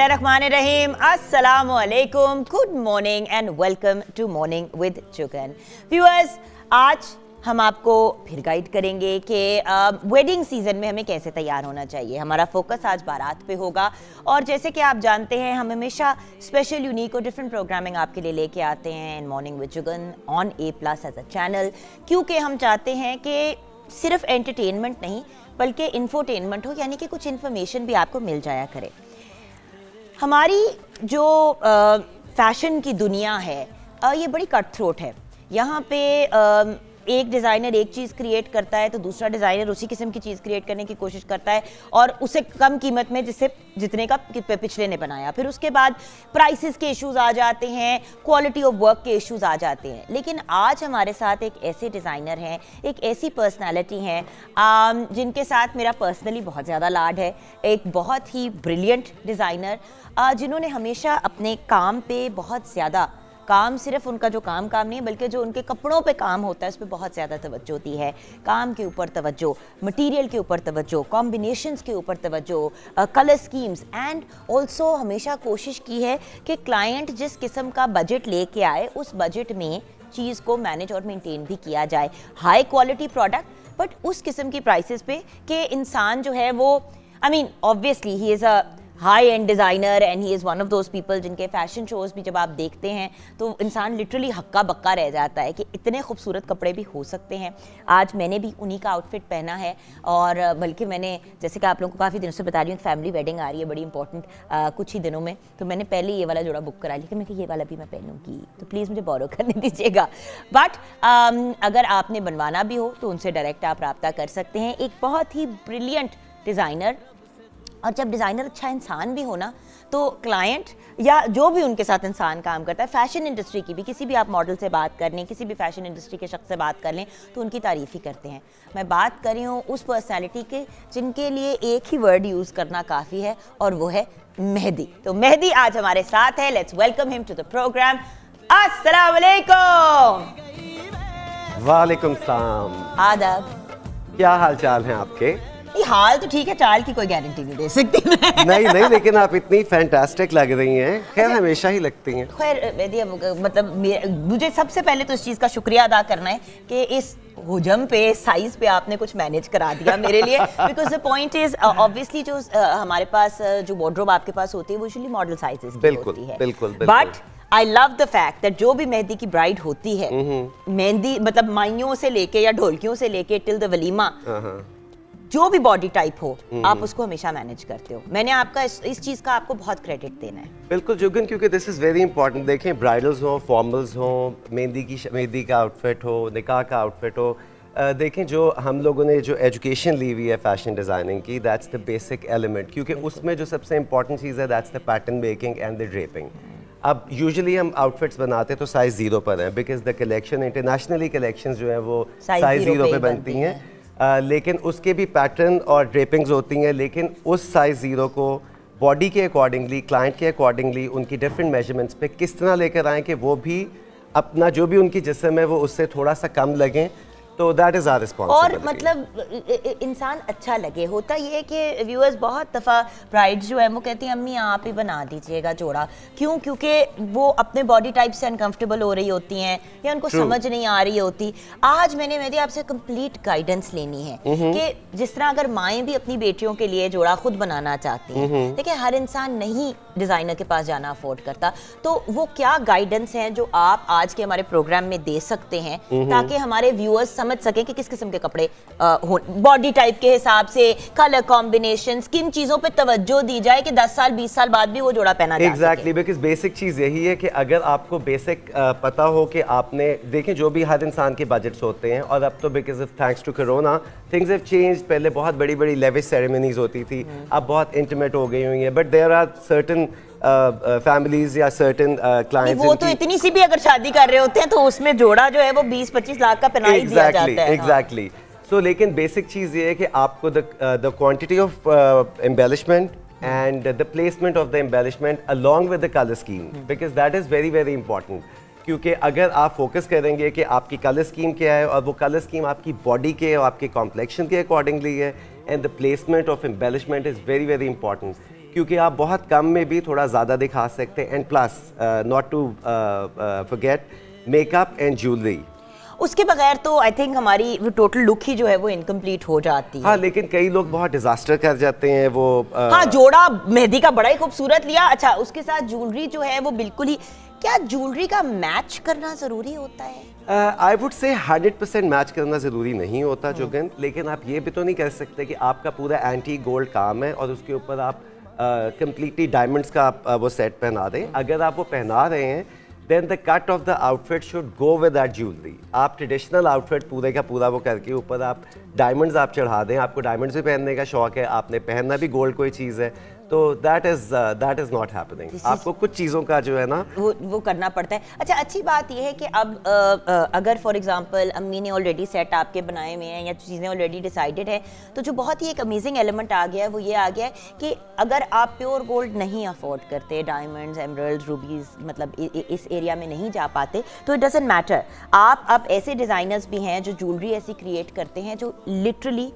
बिस्मिल्लाम good morning and welcome to morning with Jugan viewers आज हम आपको फिर गाइड करेंगे कि वेडिंग सीज़न में हमें कैसे तैयार होना चाहिए हमारा फोकस आज बारात पे होगा और जैसे कि आप जानते हैं हम हमेशा स्पेशल यूनिक और डिफरेंट प्रोग्रामिंग आपके लिए लेके आते हैं in morning with Jugan on A plus as a channel क्योंकि हम चाहते हैं कि सिर्फ एंटरटेनमेंट नहीं बल्कि इन्फोटेनमेंट हो यानी कि कुछ इन्फॉर्मेशन भी आपको मिल जाया करे हमारी जो फैशन की दुनिया है ये बड़ी कट थ्रोट है यहाँ पे एक डिज़ाइनर एक चीज़ क्रिएट करता है तो दूसरा डिज़ाइनर उसी किस्म की चीज़ क्रिएट करने की कोशिश करता है और उसे कम कीमत में जिससे जितने का पिछले ने बनाया फिर उसके बाद प्राइसेस के इश्यूज आ जाते हैं क्वालिटी ऑफ वर्क के इश्यूज आ जाते हैं लेकिन आज हमारे साथ एक ऐसे डिज़ाइनर हैं एक ऐसी पर्सनैलिटी हैं जिनके साथ मेरा पर्सनली बहुत ज़्यादा लाड है एक बहुत ही ब्रिलियंट डिज़ाइनर जिन्होंने हमेशा अपने काम पर बहुत ज़्यादा काम सिर्फ उनका जो काम काम नहीं है बल्कि जो उनके कपड़ों पे काम होता है उस पर बहुत ज़्यादा तवज्जो दी है काम के ऊपर तवज्जो मटेरियल के ऊपर तवज्जो कॉम्बिनेशन के ऊपर तवज्जो कलर स्कीम्स एंड ऑल्सो हमेशा कोशिश की है कि क्लाइंट जिस किस्म का बजट लेके आए उस बजट में चीज़ को मैनेज और मेनटेन भी किया जाए हाई क्वालिटी प्रोडक्ट बट उस किस्म की प्राइसिस पे कि इंसान जो है वो I mean obviously he is a high end designer and he is one of those people जिनके फैशन शोज़ भी जब आप देखते हैं तो इंसान लिटरली हक्का बक्का रह जाता है कि इतने खूबसूरत कपड़े भी हो सकते हैं आज मैंने भी उन्हीं का आउटफिट पहना है और बल्कि मैंने जैसे कि आप लोगों को काफ़ी दिनों से बता रही हूँ फैमिली वेडिंग आ रही है बड़ी इंपॉर्टेंट कुछ ही दिनों में तो मैंने पहले ये वाला जोड़ा बुक करा लिया कि मैं ये वाला भी मैं पहनूंगी तो प्लीज़ मुझे बोरो करने दीजिएगा बट um, अगर आपने बनवाना भी हो तो उनसे डायरेक्ट आप रबता कर सकते हैं एक बहुत ही ब्रिलियंट डिज़ाइनर और जब डिज़ाइनर अच्छा इंसान भी हो ना तो क्लाइंट या जो भी उनके साथ इंसान काम करता है फैशन इंडस्ट्री की भी किसी भी आप मॉडल से बात कर लें किसी भी फैशन इंडस्ट्री के शख्स से बात कर लें तो उनकी तारीफ़ ही करते हैं मैं बात कर रही हूँ उस पर्सनैलिटी के जिनके लिए एक ही वर्ड यूज़ करना काफ़ी है और वो है मेहदी तो मेहदी आज हमारे साथ है let's welcome him to the program असलकुम वालेकुम सलाम आदाब क्या हाल चाल है आपके हाल तो ठीक है चाल की कोई गारंटी नहीं दे सकती मैं नहीं नहीं लेकिन आप इतनी फैंटास्टिक लग रही हैं खैर अच्छा। हमेशा ही लगती हैं खैर मतलब मुझे सबसे पहले तो इस चीज़ का शुक्रिया अदा करना है कि इस हुजम पे साइज पे आपने कुछ मैनेज करा दिया मेरे लिए because the point is obviously जो uh, हमारे पास uh, जो वॉड्रोब आपके पास होती है वो यूजली मॉडल साइज साइजेस बिल्कुल, होती है बिल्कुल but I love the fact that जो भी मेहंदी की ब्राइड होती है हम्म, हम्म। मेहंदी मतलब माइयों से लेके या ढोलकियों से लेके टिल द वलीमा हाँ, हाँ। जो भी बॉडी टाइप हो हम्म। आप उसको हमेशा मैनेज करते हो मैंने आपका इस, इस चीज का आपको बहुत क्रेडिट देना है बिल्कुल जुगन क्योंकि दिस इज वेरी इंपॉर्टेंट देखें ब्राइडल्स हो फॉर्मल्स हो मेहंदी की मेहंदी का आउटफिट हो निकाह का आउटफिट हो Uh, देखें जो हम लोगों ने जो एजुकेशन ली हुई है फैशन डिज़ाइनिंग की दैट्स द बेसिक एलिमेंट क्योंकि उसमें जो सबसे इंपॉर्टेंट चीज़ है that's the pattern making and the draping अब यूजुअली हम आउटफिट्स बनाते तो साइज़ ज़ीरो पर है because the collection internationally collection जो है वो साइज़ ज़ीरो पे बनती हैं आ, लेकिन उसके भी पैटर्न और ड्रेपिंग्स होती हैं लेकिन उस साइज़ ज़ीरो को बॉडी के अकॉर्डिंगली क्लाइंट के अकॉर्डिंगली उनकी डिफरेंट मेजरमेंट्स पे किस तरह लेकर आएँ कि वो भी अपना जो भी उनकी जिसम है वो उससे थोड़ा सा कम लगें तो दैट इज आर और मतलब इंसान अच्छा लगे होता ये है कि व्यूअर्स बहुत दफ़ा ब्राइड्स जो है वो कहती हैं अम्मी आप ही बना दीजिएगा जोड़ा क्यों क्योंकि वो अपने बॉडी टाइप से अनकंफर्टेबल हो रही होती हैं या उनको True. समझ नहीं आ रही होती आज मैंने मेरी आपसे कंप्लीट गाइडेंस लेनी है mm-hmm. कि जिस तरह अगर माएँ भी अपनी बेटियों के लिए जोड़ा खुद बनाना चाहती हैं mm-hmm. देखिए हर इंसान नहीं डिज़ाइनर के पास जाना अफोर्ड करता तो वो क्या गाइडेंस हैं जो आप आज के हमारे प्रोग्राम में दे सकते हैं mm-hmm. ताकि हमारे व्यूअर्स समझ सकें कि किस किस्म के कपड़े बॉडी टाइप के हिसाब से कलर कॉम्बिनेशन किन चीज़ों पर तवज्जो दी जाए कि दस साल बीस साल बाद भी वो जोड़ा पहना एग्जैक्टली बिकॉज बेसिक चीज़ यही है कि अगर आपको बेसिक पता हो कि आपने देखें जो भी हर इंसान के बजट्स होते हैं और अब तो because of thanks to corona things have change पहले बहुत बड़ी बड़ी लेविस सेरेमनीज होती थी हम्म। अब बहुत इंटीमेट हो गई हुई हैं but there are certain families या सर्टेन क्लाइंट्स वो तो इतनी सी भी अगर शादी कर रहे होते हैं तो उसमें जोड़ा जो है वो बीस पच्चीस लाख का पेनाल्टी exactly, दिया जाता है एग्जैक्टली हाँ। exactly. सो so, लेकिन बेसिक चीज़ ये है कि आपको the quantity of embellishment and the placement of the embellishment along with the colour scheme because that is very very important क्योंकि अगर आप फोकस करेंगे कि आपकी कलर स्कीम क्या है और वो कलर स्कीम आपकी बॉडी के और आपके कॉम्प्लेक्शन के अकॉर्डिंगली है and the placement of embellishment is very very important क्योंकि आप बहुत कम में भी थोड़ा ज़्यादा दिखा सकते हैं and plus not to forget makeup and jewellery उसके बगैर तो आई थिंक हमारी वो टोटल लुक ही जो है वो इनकम्प्लीट हो जाती हाँ, है हाँ लेकिन कई लोग बहुत डिजास्टर कर जाते हैं वो आ... Uh, हाँ जोड़ा मेहंदी का बड़ा ही खूबसूरत लिया अच्छा उसके साथ ज्वेलरी जो है वो बिल्कुल ही क्या ज्वेलरी का मैच करना ज़रूरी होता है I would say hundred percent match करना ज़रूरी नहीं होता हाँ। जुगन लेकिन आप ये भी तो नहीं कह सकते कि आपका पूरा एंटी गोल्ड काम है और उसके ऊपर आप कम्प्लीटली डायमंड्स का आप वो सेट पहना दें अगर आप वो पहना रहे हैं then the cut of the outfit should go with that jewellery आप ट्रेडिशनल आउटफिट पूरे का पूरा वो करके ऊपर आप डायमंड्स आप चढ़ा दें आपको डायमंड्स भी पहनने का शौक है आपने पहनना भी गोल्ड कोई चीज़ है तो that is that is not happening आपको कुछ चीज़ों का जो है ना वो वो करना पड़ता है अच्छा अच्छी बात यह है कि अब आ, आ, अगर फॉर एग्जांपल अम्मी ने ऑलरेडी सेट आपके बनाए हुए हैं या चीज़ें ऑलरेडी डिसाइडेड है तो जो बहुत ही एक अमेजिंग एलिमेंट आ गया है वो ये आ गया है कि अगर आप प्योर गोल्ड नहीं अफोर्ड करते डायमंड्स एमरल्ड रूबीज़ मतलब इ, इ, इस एरिया में नहीं जा पाते तो इट डजेंट मैटर आप अब ऐसे डिज़ाइनर्स भी हैं जो ज्वेलरी ऐसी क्रिएट करते हैं जो literally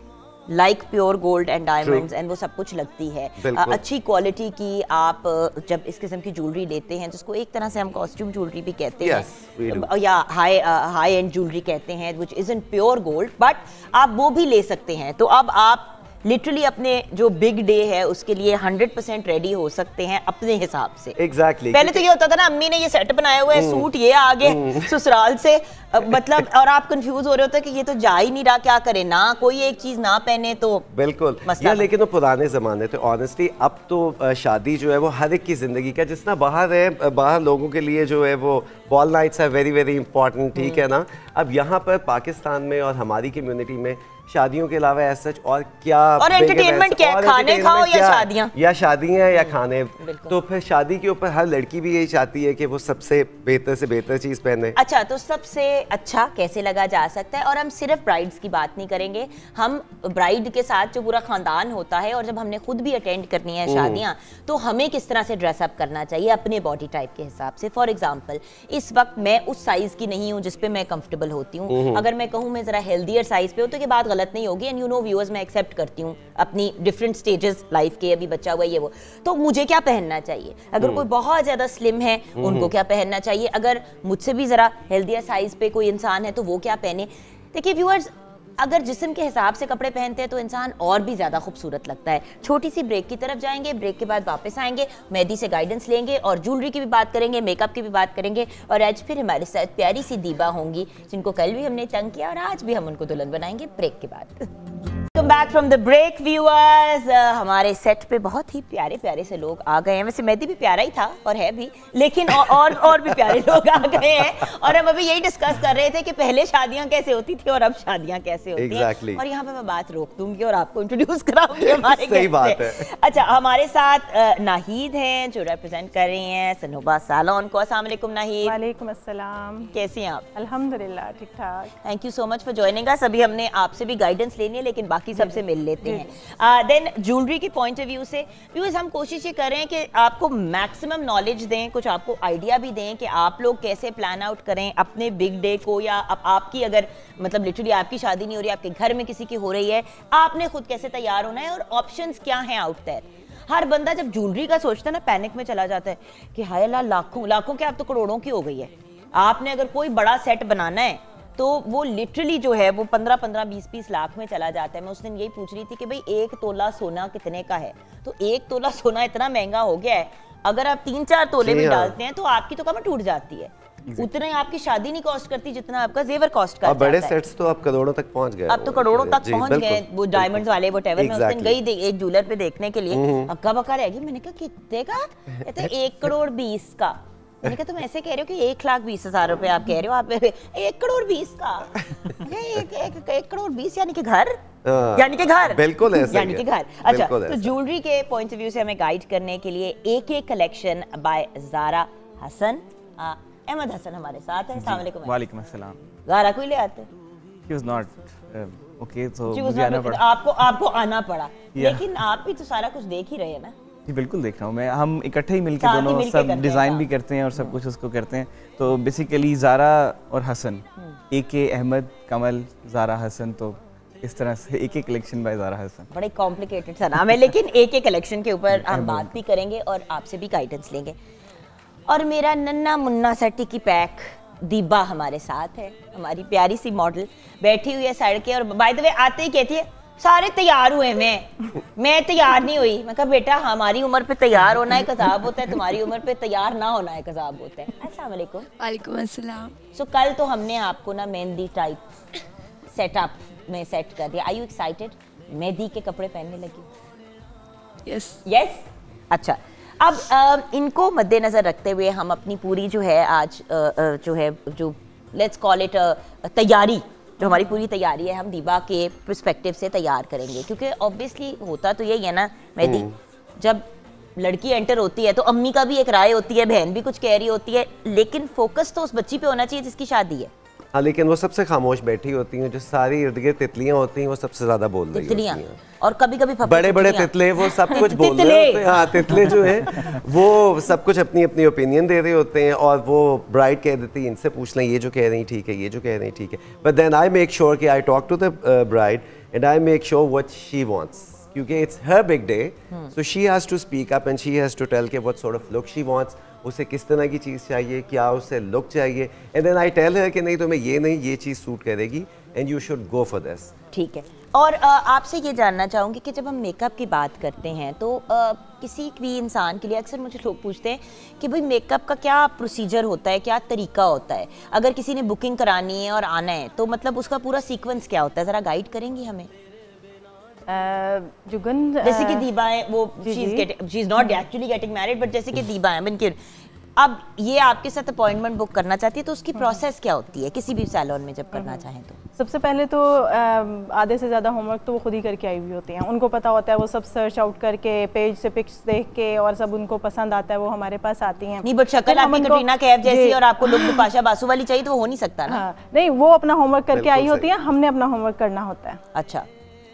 like pure gold and diamonds and वो सब कुछ लगती है आ, अच्छी क्वालिटी की आप जब इस किस्म की ज्वेलरी लेते हैं जिसको एक तरह से हम कॉस्ट्यूम ज्वेलरी भी कहते yes, हैं या हाई हाई एंड ज्वेलरी कहते हैं which is in pure gold but आप वो भी ले सकते हैं तो अब आप लिटरली अपने जो बिग डे है उसके लिए 100 परसेंट रेडी हो सकते हैं अपने हिसाब से एग्जैक्टली exactly. पहले तो ये होता था ना अम्मी ने ये सेट बनाया हुआ है सूट हम्म। ये आ गए हम्म। ससुराल से मतलब और आप कंफ्यूज हो रहे होते कि ये तो जा ही नहीं रहा क्या करे ना कोई एक चीज ना पहने तो बिल्कुल या लेकिन वो पुराने जमाने थे ऑनेस्टली अब तो शादी जो है वो हर एक की जिंदगी का जितना बाहर है बाहर लोगों के लिए जो है वो बॉल नाइट्स है वेरी वेरी इंपॉर्टेंट ठीक है हम्म। ना अब यहाँ पर पाकिस्तान में और हमारी कम्युनिटी में शादियों के अलावा ऐसा सच और क्या और एंटरटेनमेंट क्या है खाने खाओ या शादियाँ या शादियाँ या हम्म, खाने तो फिर शादी के ऊपर हर लड़की भी यही चाहती है कि वो सबसे बेहतर से बेहतर चीज़ पहने अच्छा तो सबसे अच्छा कैसे लगा जा सकता है और हम सिर्फ ब्राइड्स की बात नहीं करेंगे हम ब्राइड के साथ जो पूरा खानदान होता है और जब हमने खुद भी अटेंड करनी है शादियाँ तो हमें किस तरह से ड्रेसअप करना चाहिए अपने बॉडी टाइप के हिसाब से फॉर एग्जाम्पल इस वक्त मैं उस साइज़ की नहीं हूँ जिसपे मैं कंफर्टेबल होती हूँ अगर मैं कहूँ मैं ज़रा हेल्दियर साइज़ पे हूँ तो ये बात गलत गलत नहीं होगी एंड यू नो व्यूअर्स मैं एक्सेप्ट करती हूँ अपनी डिफरेंट स्टेजेस लाइफ के अभी बच्चा हुआ ये वो तो मुझे क्या पहनना चाहिए अगर हम्म। कोई बहुत ज़्यादा स्लिम है हम्म, उनको हम्म। क्या पहनना चाहिए अगर मुझसे भी ज़रा हेल्दियर साइज पे कोई इंसान है तो वो क्या पहने देखिए व्यूअर्स अगर जिसम के हिसाब से कपड़े पहनते हैं तो इंसान और भी ज़्यादा खूबसूरत लगता है छोटी सी ब्रेक की तरफ जाएंगे ब्रेक के बाद वापस आएंगे मेहदी से गाइडेंस लेंगे और ज्वेलरी की भी बात करेंगे मेकअप की भी बात करेंगे और आज फिर हमारे साथ प्यारी सी दीबा होंगी जिनको कल भी हमने तंग किया और आज भी हम उनको दुल्हन बनाएंगे ब्रेक के बाद welcome back from the break viewers हमारे सेट पे बहुत ही प्यारे प्यारे से लोग आ गए हैं वैसे मेहदी भी प्यारा ही था और है भी लेकिन औ, और और भी प्यारे लोग आ गए हैं और हम अभी यही डिस्कस कर रहे थे कि पहले शादियां कैसे होती थी और अब शादियां कैसे कैसे होती exactly. है और यहाँ पे मैं बात रोक दूंगी और आपको इंट्रोड्यूस कराऊंगी हमारे सही बात है अच्छा हमारे साथ नाहिद हैं जो रिप्रेजेंट कर रही हैं सनोबा सालोन को अस्सलाम वालेकुम नाहीद वालेकुम अस्सलाम कैसी हैं आप अल्हम्दुलिल्लाह ठीक ठाक thank you so much for joining us अभी हमने आपसे भी गाइडेंस लेनी है लेकिन बाकी सबसे मिल लेते हैं देन ज्वेलरी के पॉइंट ऑफ व्यू से व्यूज हम कोशिश ये कर रहे हैं कि आपको मैक्सिमम नॉलेज दें कुछ आपको आइडिया भी दें कि आप लोग कैसे प्लान आउट करें अपने बिग डे को या आपकी अगर मतलब लिटरली आपकी शादी नहीं हो रही आपके घर में किसी की हो रही है आपने खुद कैसे तैयार होना है और ऑप्शन क्या है आउट देयर हर बंदा जब ज्वेलरी का सोचता है ना पैनिक में चला जाता है कि हाय अल्लाह लाखों लाखों के आप तो करोड़ों की हो गई है आपने अगर कोई बड़ा सेट बनाना है तो वो लिटरली जो है वो पंद्रह पंद्रह बीस बीस लाख में चला जाता है मैं उस दिन यही पूछ रही थी कि भाई एक तोला सोना कितने का है तो एक तोला सोना इतना महंगा हो गया है अगर आप तीन चार तोले में हाँ। डालते हैं तो आपकी तो कमर टूट जाती है उतना ही आपकी शादी नहीं कॉस्ट करती जितना आपका जेवर कॉस्ट करता है बड़े सेट्स तो आप करोड़ों तक पहुंच गए अब तो करोड़ों तक पहुंच गए वो डायमंड्स वाले वो टेवर में उस दिन गई एक ज्वेलर पे देखने के लिए अक्का बक्का रह गई मैंने कहा कितने का कहते एक करोड़ बीस का मैंने कहा तुम ऐसे कह रहे हो कि एक लाख बीस हजार रुपए आप कह रहे हो आप एक करोड़ बीस का एक, एक करोड़ बीस यानी कि घर हाँ। यानी कि घर बिल्कुल यानी कि घर अच्छा तो ज्वेलरी के पॉइंट ऑफ व्यू से हमें गाइड करने के लिए एक एक कलेक्शन बाय जारा हसन अहमद हसन हमारे साथ हैं अस्सलाम वालेकुम वालेकुम अस्सलाम गारा कोई ले आते he was not okay so मुझे आना पड़ा आपको आपको आना पड़ा लेकिन आप भी तो सारा कुछ देख ही रहे हैं ना जी बिल्कुल देख रहा हूँ मैं हम इकट्ठे ही मिलके दोनों मिल सब डिज़ाइन हाँ। भी करते हैं और सब हाँ। कुछ उसको करते हैं तो बेसिकली जारा और हसन ए के अहमद कमल जारा हसन तो इस तरह से एक एक कलेक्शन बाय जारा हसन बड़े कॉम्प्लिकेटेड सा नाम है लेकिन एक एक कलेक्शन के ऊपर हम बात भी करेंगे और आपसे भी गाइडेंस लेंगे और मेरा नन्ना मुन्ना सेट्टी की पैक दीबा हमारे साथ है हमारी प्यारी सी मॉडल बैठी हुई है साइड के और बाय द वे आते ही कहती है सारे तैयार हुए मैं मैं तैयार नहीं हुई मैं कहा बेटा हमारी उम्र पे तैयार होना एक अजाब होता है तुम्हारी उम्र पे तैयार ना होना एक अजाब होता है अस्सलाम वालेकुम वालेकुम अस्सलाम सो कल तो हमने आपको ना मेहंदी टाइप सेटअप में सेट कर दिया आई यू एक्साइटेड मेहंदी के कपड़े पहनने लगी यस yes. Yes yes? अच्छा अब आ, इनको मद्देनज़र रखते हुए हम अपनी पूरी जो है आज आ, आ, जो है जो लेट्स कॉल इट तैयारी जो हमारी पूरी तैयारी है हम दीबा के प्रस्पेक्टिव से तैयार करेंगे क्योंकि ऑब्वियसली होता तो यही है ना मेहदी हम्म। जब लड़की एंटर होती है तो अम्मी का भी एक राय होती है बहन भी कुछ कह रही होती है लेकिन फोकस तो उस बच्ची पे होना चाहिए जिसकी शादी है हाँ लेकिन वो सबसे खामोश बैठी होती हैं जो सारी इर्द गिर्द तितलियाँ होती हैं वो सबसे ज्यादा बोल रही होती हैं और कभी कभी बड़े बड़े तितले वो सब कुछ बोल रहे होते हैं हाँ तितले जो है वो सब कुछ अपनी अपनी ओपिनियन दे रहे होते हैं और वो ब्राइड कह देती है इनसे पूछ लें ये जो कह रही ठीक है ये जो कह रही ठीक है but then I make sure कि I talk to the bride and I make sure what she wants क्योंकि it's her big day so she has to speak up and she has to tell के what sort of look she wants उसे किस तरह की चीज़ चाहिए क्या उसे look चाहिए and then I tell her कि नहीं तुम्हें तो ये नहीं ये चीज़ सूट करेगी and you should go for this ठीक है और आपसे ये जानना चाहूँगी कि जब हम मेकअप की बात करते हैं तो आ, किसी भी इंसान के लिए अक्सर मुझे लोग पूछते हैं कि भाई मेकअप का क्या प्रोसीजर होता है क्या तरीका होता है अगर किसी ने बुकिंग करानी है और आना है तो मतलब उसका पूरा सीक्वेंस क्या होता है ज़रा गाइड करेंगी हमें जुगन uh, जैसे कि uh, दीबा है वो she is getting she is not actually getting married but जैसे कि दीबा आई मीन अब ये आपके साथ अपॉइंटमेंट बुक करना चाहती है तो उसकी प्रोसेस hmm. क्या होती है किसी भी सैलून में जब hmm. करना चाहें तो सबसे पहले तो um, आधे से ज़्यादा होमवर्क तो वो खुद ही करके आई हुई होती हैं उनको पता होता है वो सब सर्च आउट करके पेज से पिक्स देख के और सब उनको पसंद आता है वो हमारे पास आती हैं नहीं बट शक्ल आपकी कटरीना कैफ जैसी और आपको लुक पाशा बासू वाली चाहिए तो वो हो नहीं सकता ना हाँ, नहीं वो अपना होमवर्क करके आई होती है हमने अपना होमवर्क करना होता है अच्छा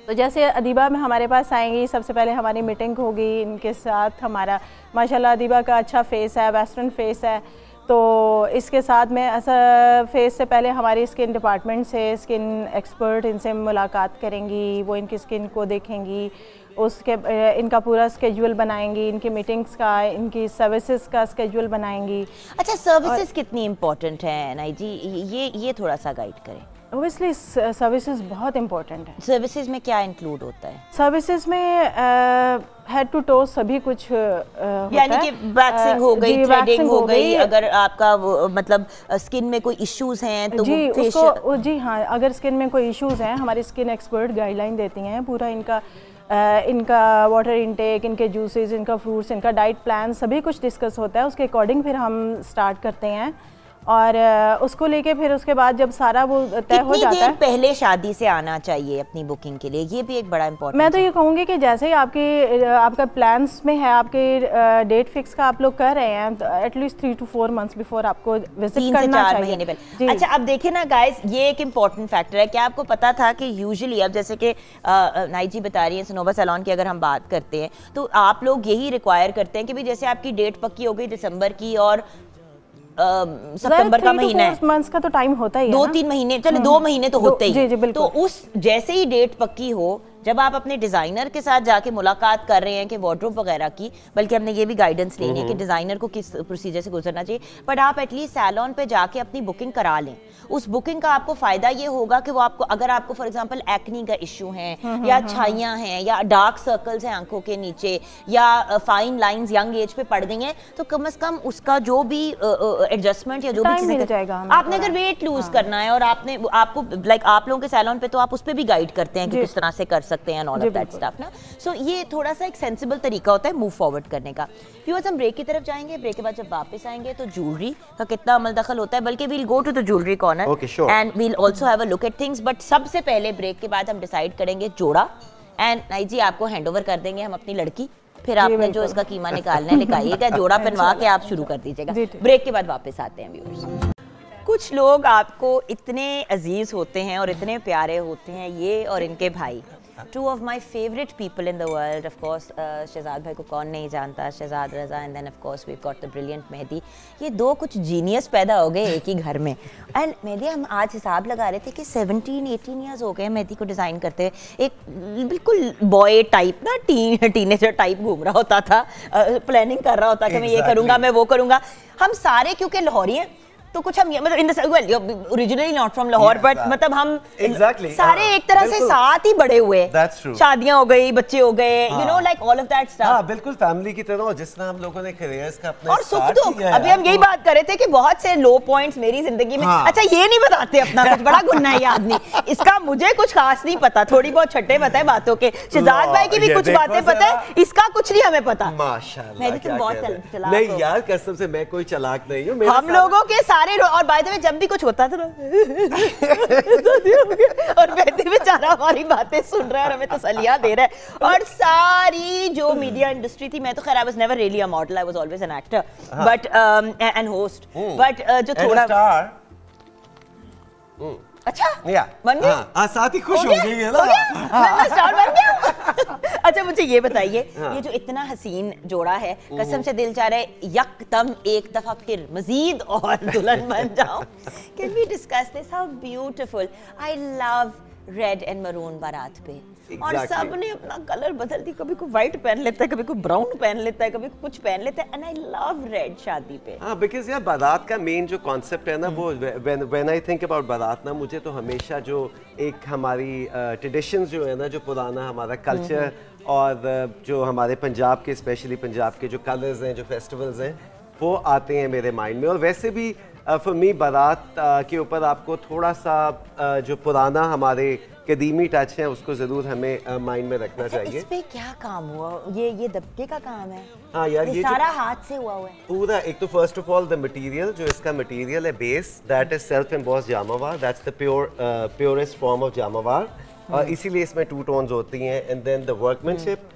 तो जैसे अदीबा में हमारे पास आएंगी सबसे पहले हमारी मीटिंग होगी इनके साथ हमारा माशाल्लाह अदीबा का अच्छा फेस है वेस्टर्न फेस है तो इसके साथ में ऐसा फेस से पहले हमारी स्किन डिपार्टमेंट से स्किन एक्सपर्ट इनसे मुलाकात करेंगी वो इनकी स्किन को देखेंगी उसके इनका पूरा स्केजुअल बनाएंगी इनकी मीटिंग्स का इनकी सर्विसेज का स्केजुअल बनाएंगी अच्छा सर्विसेज कितनी इम्पोर्टेंट है एन जी ये ये थोड़ा सा गाइड करें ओबियसली सर्विसेज uh, बहुत इम्पोर्टेंट है सर्विसेज में क्या इंक्लूड होता है सर्विसेज में हेड टू टो सभी कुछ uh, यानी कि वैक्सिंग uh, हो गई थ्रेडिंग हो, हो गई अगर आपका मतलब स्किन में कोई इश्यूज हैं तो जी उसको जी हाँ अगर स्किन में कोई इश्यूज हैं हमारी स्किन एक्सपर्ट गाइडलाइन देती हैं पूरा इनका Uh, इनका वाटर इनटेक इनके जूसेस इनका फ्रूट्स इनका डाइट प्लान सभी कुछ डिस्कस होता है उसके अकॉर्डिंग फिर हम स्टार्ट करते हैं और उसको लेके फिर उसके बाद जब सारा वो तय हो जाता है पहले शादी से आना चाहिए अपनी बुकिंग के लिए ये भी एक बड़ा इम्पोर्टेंट मैं तो ये कहूँगी कि जैसे ही आपके आपका प्लान्स में है आपके डेट फिक्स का आप लोग कर रहे हैं at least three two four months before आपको विजिट करना चार महीने पहले अच्छा अब देखिए ना गाइज ये एक इम्पॉर्टेंट फैक्टर है क्या आपको पता था कि यूजली अब जैसे कि नाई जी बता रही है सनोबा सैलॉन की अगर हम बात करते हैं तो आप लोग यही रिक्वायर करते हैं कि भाई जैसे आपकी डेट पक्की हो गई दिसंबर की और सितंबर का महीना है मंथ्स का तो टाइम होता ही दो तीन महीने चलो दो हम्म। महीने तो होते ही तो उस जैसे ही डेट पक्की हो जब आप अपने डिज़ाइनर के साथ जाके मुलाकात कर रहे हैं कि वार्ड्रोप वगैरह की बल्कि हमने ये भी गाइडेंस लेनी है कि डिज़ाइनर को किस प्रोसीजर से गुजरना चाहिए बट आप एटलीस्ट सैलॉन पे जाके अपनी बुकिंग करा लें उस बुकिंग का आपको फ़ायदा ये होगा कि वो आपको अगर आपको फॉर एग्जाम्पल एक्नी का इशू है या छाइयाँ हैं या डार्क सर्कल्स हैं आंखों के नीचे या फाइन लाइन यंग एज पे पड़ गई हैं तो कम अज़ कम उसका जो भी एडजस्टमेंट या जो भी जाएगा आपने अगर वेट लूज हाँ। करना है और आपने आपको लाइक आप लोगों के सैलॉन पे तो आप उस पर भी गाइड करते हैं कि किस तरह से कर सकते हैं ऑल ऑफ दैट स्टफ ना सो ये थोड़ा सा एक सेंसिबल तरीका होता है मूव फॉरवर्ड करने का व्यूअर्स हम ब्रेक की तरफ जाएंगे ब्रेक के बाद जब वापस आएंगे तो ज्वेलरी का कितना अमल दखल होता है बल्कि we'll go to the jewellery corner and we'll also have a look at things but सबसे पहले ब्रेक के बाद हम डिसाइड करेंगे जोड़ा एंड नाई जी आपको हैंड ओवर कर देंगे हम अपनी लड़की फिर आपने जो इसका कीमा निकालना है निकालिएगा जोड़ा पहनवा के आप शुरू कर दीजिएगा ब्रेक के बाद वापस आते हैं व्यूअर्स कुछ लोग आपको इतने अजीज होते हैं और इतने प्यारे होते हैं ये और इनके भाई two of my favourite people in the world, Shahzad भाई uh, को कौन नहीं जानता Shahzad Raza and then of course we got the brilliant Mehdi ये दो कुछ जीनियस पैदा हो गए एक ही घर में एंड मेहदी हम आज हिसाब लगा रहे थे कि 17 18 इयर्स हो गए मेहदी को डिज़ाइन करते हुए एक बिल्कुल बॉय टाइप ना टीन टीनेजर टाइप घूम रहा होता था प्लानिंग uh, कर रहा होता exactly. कि मैं ये करूँगा मैं वो करूँगा हम सारे क्योंकि लाहौरी हैं तो कुछ हम मतलब इन well originally not from Lahore but मतलब हम exactly, सारे uh, एक तरह से साथ ही बड़े हुए शादियां हो गई बच्चे हो गए you know like all of that stuff बिल्कुल फैमिली की तरह जिस तरह हम लोगों ने करियर्स का अपना और सुख दुख अभी हम यही तो बात कर रहे थे कि बहुत से लो पॉइंट्स मेरी जिंदगी में हाँ। अच्छा ये नहीं बताते अपना कुछ बड़ा गुन्ना है याद नहीं इसका मुझे कुछ खास नहीं पता थोड़ी बहुत छट्टे पता है बातों के शिजाद भाई की भी कुछ बातें पता है इसका कुछ नहीं हमें पता माशाल्लाह मैं बहुत चलाक नहीं यार कसम से मैं कोई चलाक नहीं हूं हम लोगों के साथ सारे और बाय द वे जब भी कुछ होता था ना और बैठे चारा हमारी बातें सुन रहा है और हमें तसलिया दे रहा है और सारी जो मीडिया इंडस्ट्री थी मैं तो खैर I was never really a model I was always an actor but and host but जो थोड़ा अच्छा या बन गई हाँ, हाँ, साथ ही खुश हो गई है ना मैं स्टार बन गया अच्छा मुझे ये बताइए हाँ। ये जो इतना हसीन जोड़ा है कसम से दिल चाह रहा है यकदम एक दफा फिर मजीद और दुल्हन बन जाओ can we discuss this how beautiful I love red and maroon बारात पे exactly. और सब ने अपना कलर बदल दिया कभी कोई व्हाइट पहन लेता है कभी कोई ब्राउन पहन लेता है कभी कुछ पहन लेता है एंड आई लव रेड शादी पे हाँ बिकॉज यार बारात का मेन जो कॉन्सेप्ट है ना वो व्हेन आई थिंक अबाउट बारात ना मुझे तो हमेशा जो एक हमारी ट्रेडिशन uh, जो है ना जो पुराना हमारा कल्चर हम्म, हम्म। और uh, जो हमारे पंजाब के स्पेशली पंजाब के जो कलर्स हैं जो फेस्टिवल्स हैं वो आते हैं मेरे माइंड में और वैसे भी फॉर मी बारात के ऊपर आपको थोड़ा सा uh, जो पुराना हमारे कदीमी टच है उसको ज़रूर हमें माइंड में रखना अच्छा, चाहिए इस पे क्या काम हुआ ये ये दबके का काम है हाँ यार ये सारा हाथ से हुआ हुआ है पूरा एक तो first of all the material जो इसका मटेरियल है base that is self emboss jamawar that's the pure purest form of jamawar और हम्म। इसीलिए इसमें टू टोन होती हैं एंड देन द वर्कमैनशिप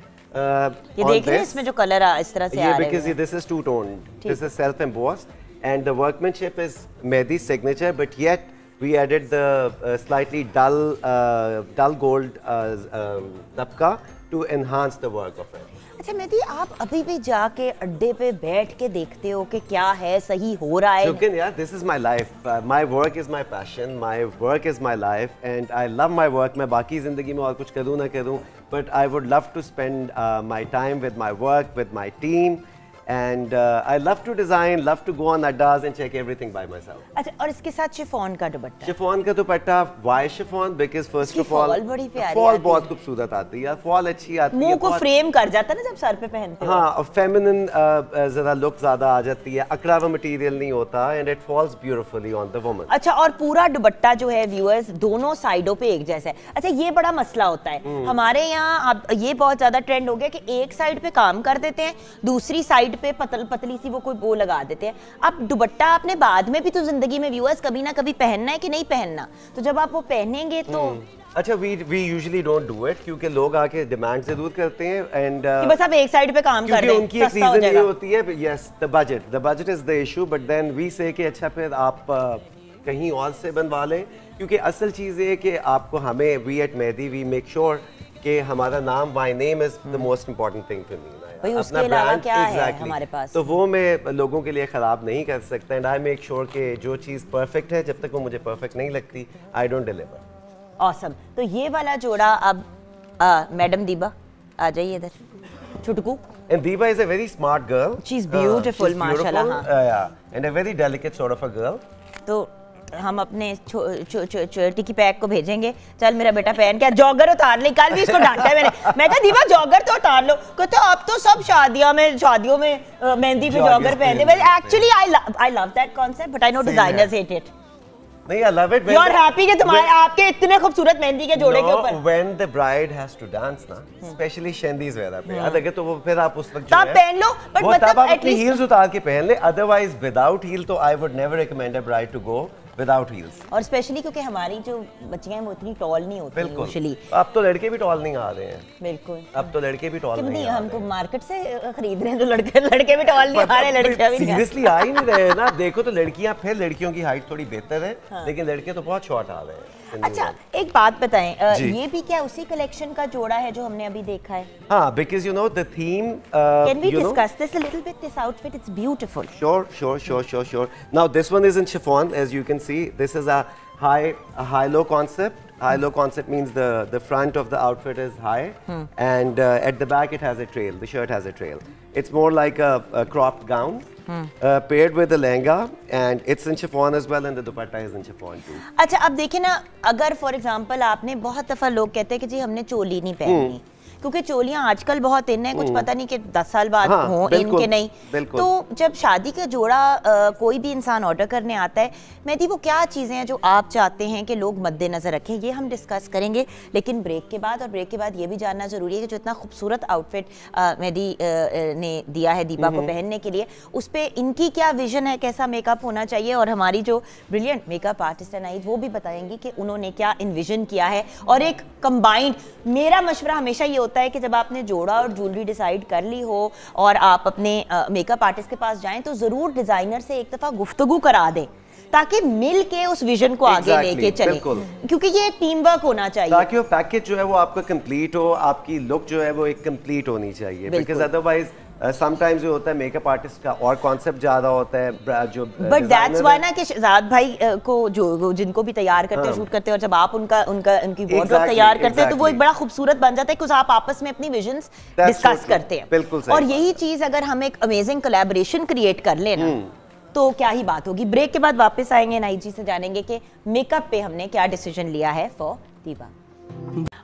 ये देख रहे हैं इसमें जो कलर आ इस तरह से आ रहा है ये because this is two tone this is self embossed and the workmanship is Mehdi's signature, but yet we added the uh, slightly dull, uh, dull gold uh, um, tapka to enhance the work of it. अच्छा मेहदी आप अभी भी जाके अड्डे पे बैठ के देखते हो कि क्या है सही हो रहा है लेकिन यार this is my life my work is my passion my work is my life and I love my work मैं बाकी ज़िंदगी में और कुछ करूँ ना करूँ but I would love to spend my time with my work with my team and I love to design love to go on अड्डाज and check everything by myself अच्छा और इसके साथ शिफॉन का दुपट्टा शिफॉन का dupatta why chiffon because first of all fall बड़ी प्यारी fall बहुत खूबसूरत आती है फॉल अच्छी आती है मुंह को फ्रेम कर जाता है ना जब सर पे पहनते हो हां और फेमिनिन ज्यादा लुक ज्यादा आ जाती है अकड़ावा मटेरियल नहीं होता and it falls beautifully on the woman अच्छा और पूरा दुपट्टा जो है व्यूअर्स दोनों साइडों पे एक जैसा है अच्छा ये बड़ा मसला होता है हम्म। हमारे यहां अब ये बहुत ज्यादा ट्रेंड हो गया कि एक साइड पे काम कर देते हैं दूसरी साइड हेड पे पतल पतली सी वो कोई बो लगा देते हैं अब दुबट्टा आपने बाद में भी तो जिंदगी में व्यूअर्स कभी ना कभी पहनना है कि नहीं पहनना तो जब आप वो पहनेंगे तो हम्म। अच्छा we we usually don't do it क्योंकि लोग आके डिमांड से दूर करते हैं एंड uh, बस आप एक साइड पे काम कर रहे हैं उनकी एक रीजन ये होती है yes the budget the budget is the issue but then we say कि अच्छा फिर आप uh, कहीं और से बनवा लें क्योंकि असल चीज़ ये है कि आपको हमें we at Mehndi we make sure कि हमारा नाम my name is the most important thing for me उसके अलावा क्या exactly. है हमारे पास तो वो मैं लोगों के लिए ख़राब नहीं कर सकता एंड आई मेक श्योर के जो चीज़ परफेक्ट है जब तक वो मुझे परफेक्ट नहीं लगती आई डोंट डिलीवर ऑसम तो ये वाला जोड़ा अब मैडम दीबा आ जाइए इधर छुटकू And Deeba is a very smart girl. She's beautiful, uh, she's mashallah. Beautiful, uh, yeah, and a very delicate sort of a girl. So हम अपने टिकी पैक को भेजेंगे चल मेरा बेटा पहन क्या जॉगर उतार ले कल भी इसको डांटा मैंने मैं कहा दीवा जॉगर तो उतार लो कहते तो अब तो सब शादियों में शादियों में मेहंदी पे जॉगर पहनते actually I I love that concept but I know designers hate it नहीं I love it you are happy कि तुम्हारे आपके इतने खूबसूरत मेहंदी के जोड़े के ऊपर when the bride has to dance ना स्पेशली शेंदीज वगैरह पे याद लगे हम्म। तो वो फिर आप उस वक्त तब तो पहन लो बट मतलब एटलीस्ट हील्स उतार के पहन ले अदरवाइज विदाउट हील तो I would never recommend a bride to go without heels और स्पेशली क्योंकि हमारी जो बच्चियां हैं वो इतनी टॉल नहीं होती यूजुअली अब तो लड़के भी टॉल नहीं आ रहे हैं बिल्कुल अब तो लड़के भी टॉल नहीं हमको मार्केट से खरीद रहे हैं तो लड़के लड़के भी टॉल नहीं आ रहे लड़कियां भी सीरियसली आ ही नहीं रहे हैं ना देखो तो लड़कियां फिर लड़कियों की हाइट थोड़ी बेहतर है हाँ। लेकिन लड़के तो बहुत शॉर्ट आ रहे हैं अच्छा एक बात बताएं uh, ये भी क्या उसी कलेक्शन का जोड़ा है जो हमने अभी देखा है हाँ because you know the theme can we discuss this a little bit this outfit it's beautiful sure sure sure sure sure now this one is in chiffon as you can see this is a high high low concept High low concept means the, the front of the outfit is high hmm. and uh, at the back it has a trail, the shirt has a trail. It's more like a, a cropped gown. Hmm. Uh, paired with a lehenga, and it's in chiffon as well and the dupatta is in chiffon too. अच्छा अब देखिए ना अगर for example आपने बहुत दफ़ा लोग कहते हैं कि जी हमने चोली नहीं पहनी क्योंकि चोलियाँ आजकल बहुत इन है कुछ हम्म। पता नहीं कि दस साल बाद हाँ, हों इन के नहीं तो जब शादी का जोड़ा आ, कोई भी इंसान ऑर्डर करने आता है मेहदी वो क्या चीज़ें हैं जो आप चाहते हैं कि लोग मद्देनजर रखें ये हम डिस्कस करेंगे लेकिन ब्रेक के बाद और ब्रेक के बाद ये भी जानना जरूरी है कि जो इतना खूबसूरत आउटफिट मेहदी ने दिया है दीपा को पहनने के लिए उस पर इनकी क्या विजन है कैसा मेकअप होना चाहिए और हमारी जो ब्रिलियंट मेकअप आर्टिस्ट है नाइद वो भी बताएंगी कि उन्होंने क्या इन्विजन किया है और एक कंबाइंड मेरा मशवरा हमेशा ये होता होता है कि जब आपने जोड़ा और ज्वेलरी डिसाइड कर ली हो और आप अपने मेकअप आर्टिस्ट के पास जाएं तो ज़रूर डिज़ाइनर से एक दफ़ा गुफ्तगु करा दें ताकि मिल के उस विजन को exactly, आगे लेके चले क्योंकि ये टीम वर्क होना चाहिए ताकि वो पैकेज जो है वो आपका कंप्लीट हो आपकी लुक जो है वो एक कंप्लीट होनी चाहिए बिकॉज अदरवाइज समटाइम्स uh, होता है मेकअप आर्टिस्ट का और कॉन्सेप्ट ज्यादा होता है जो बट दैट्स व्हाई ना कि शहजाद भाई uh, को जो जिनको भी तैयार करते हैं हाँ। शूट करते हैं और जब आप उनका उनका उनकी वॉर्डरोब exactly, तैयार करते हैं तो वो एक बड़ा खूबसूरत बन जाता है क्योंकि आप आपस में अपनी विजंस डिस्कस so करते हैं बिल्कुल और यही चीज अगर हम एक अमेजिंग कोलैबोरेशन क्रिएट कर लेना हम्म। तो क्या ही बात होगी ब्रेक के बाद वापस आएंगे नाई जी से जानेंगे कि मेकअप पे हमने क्या डिसीजन लिया है for diva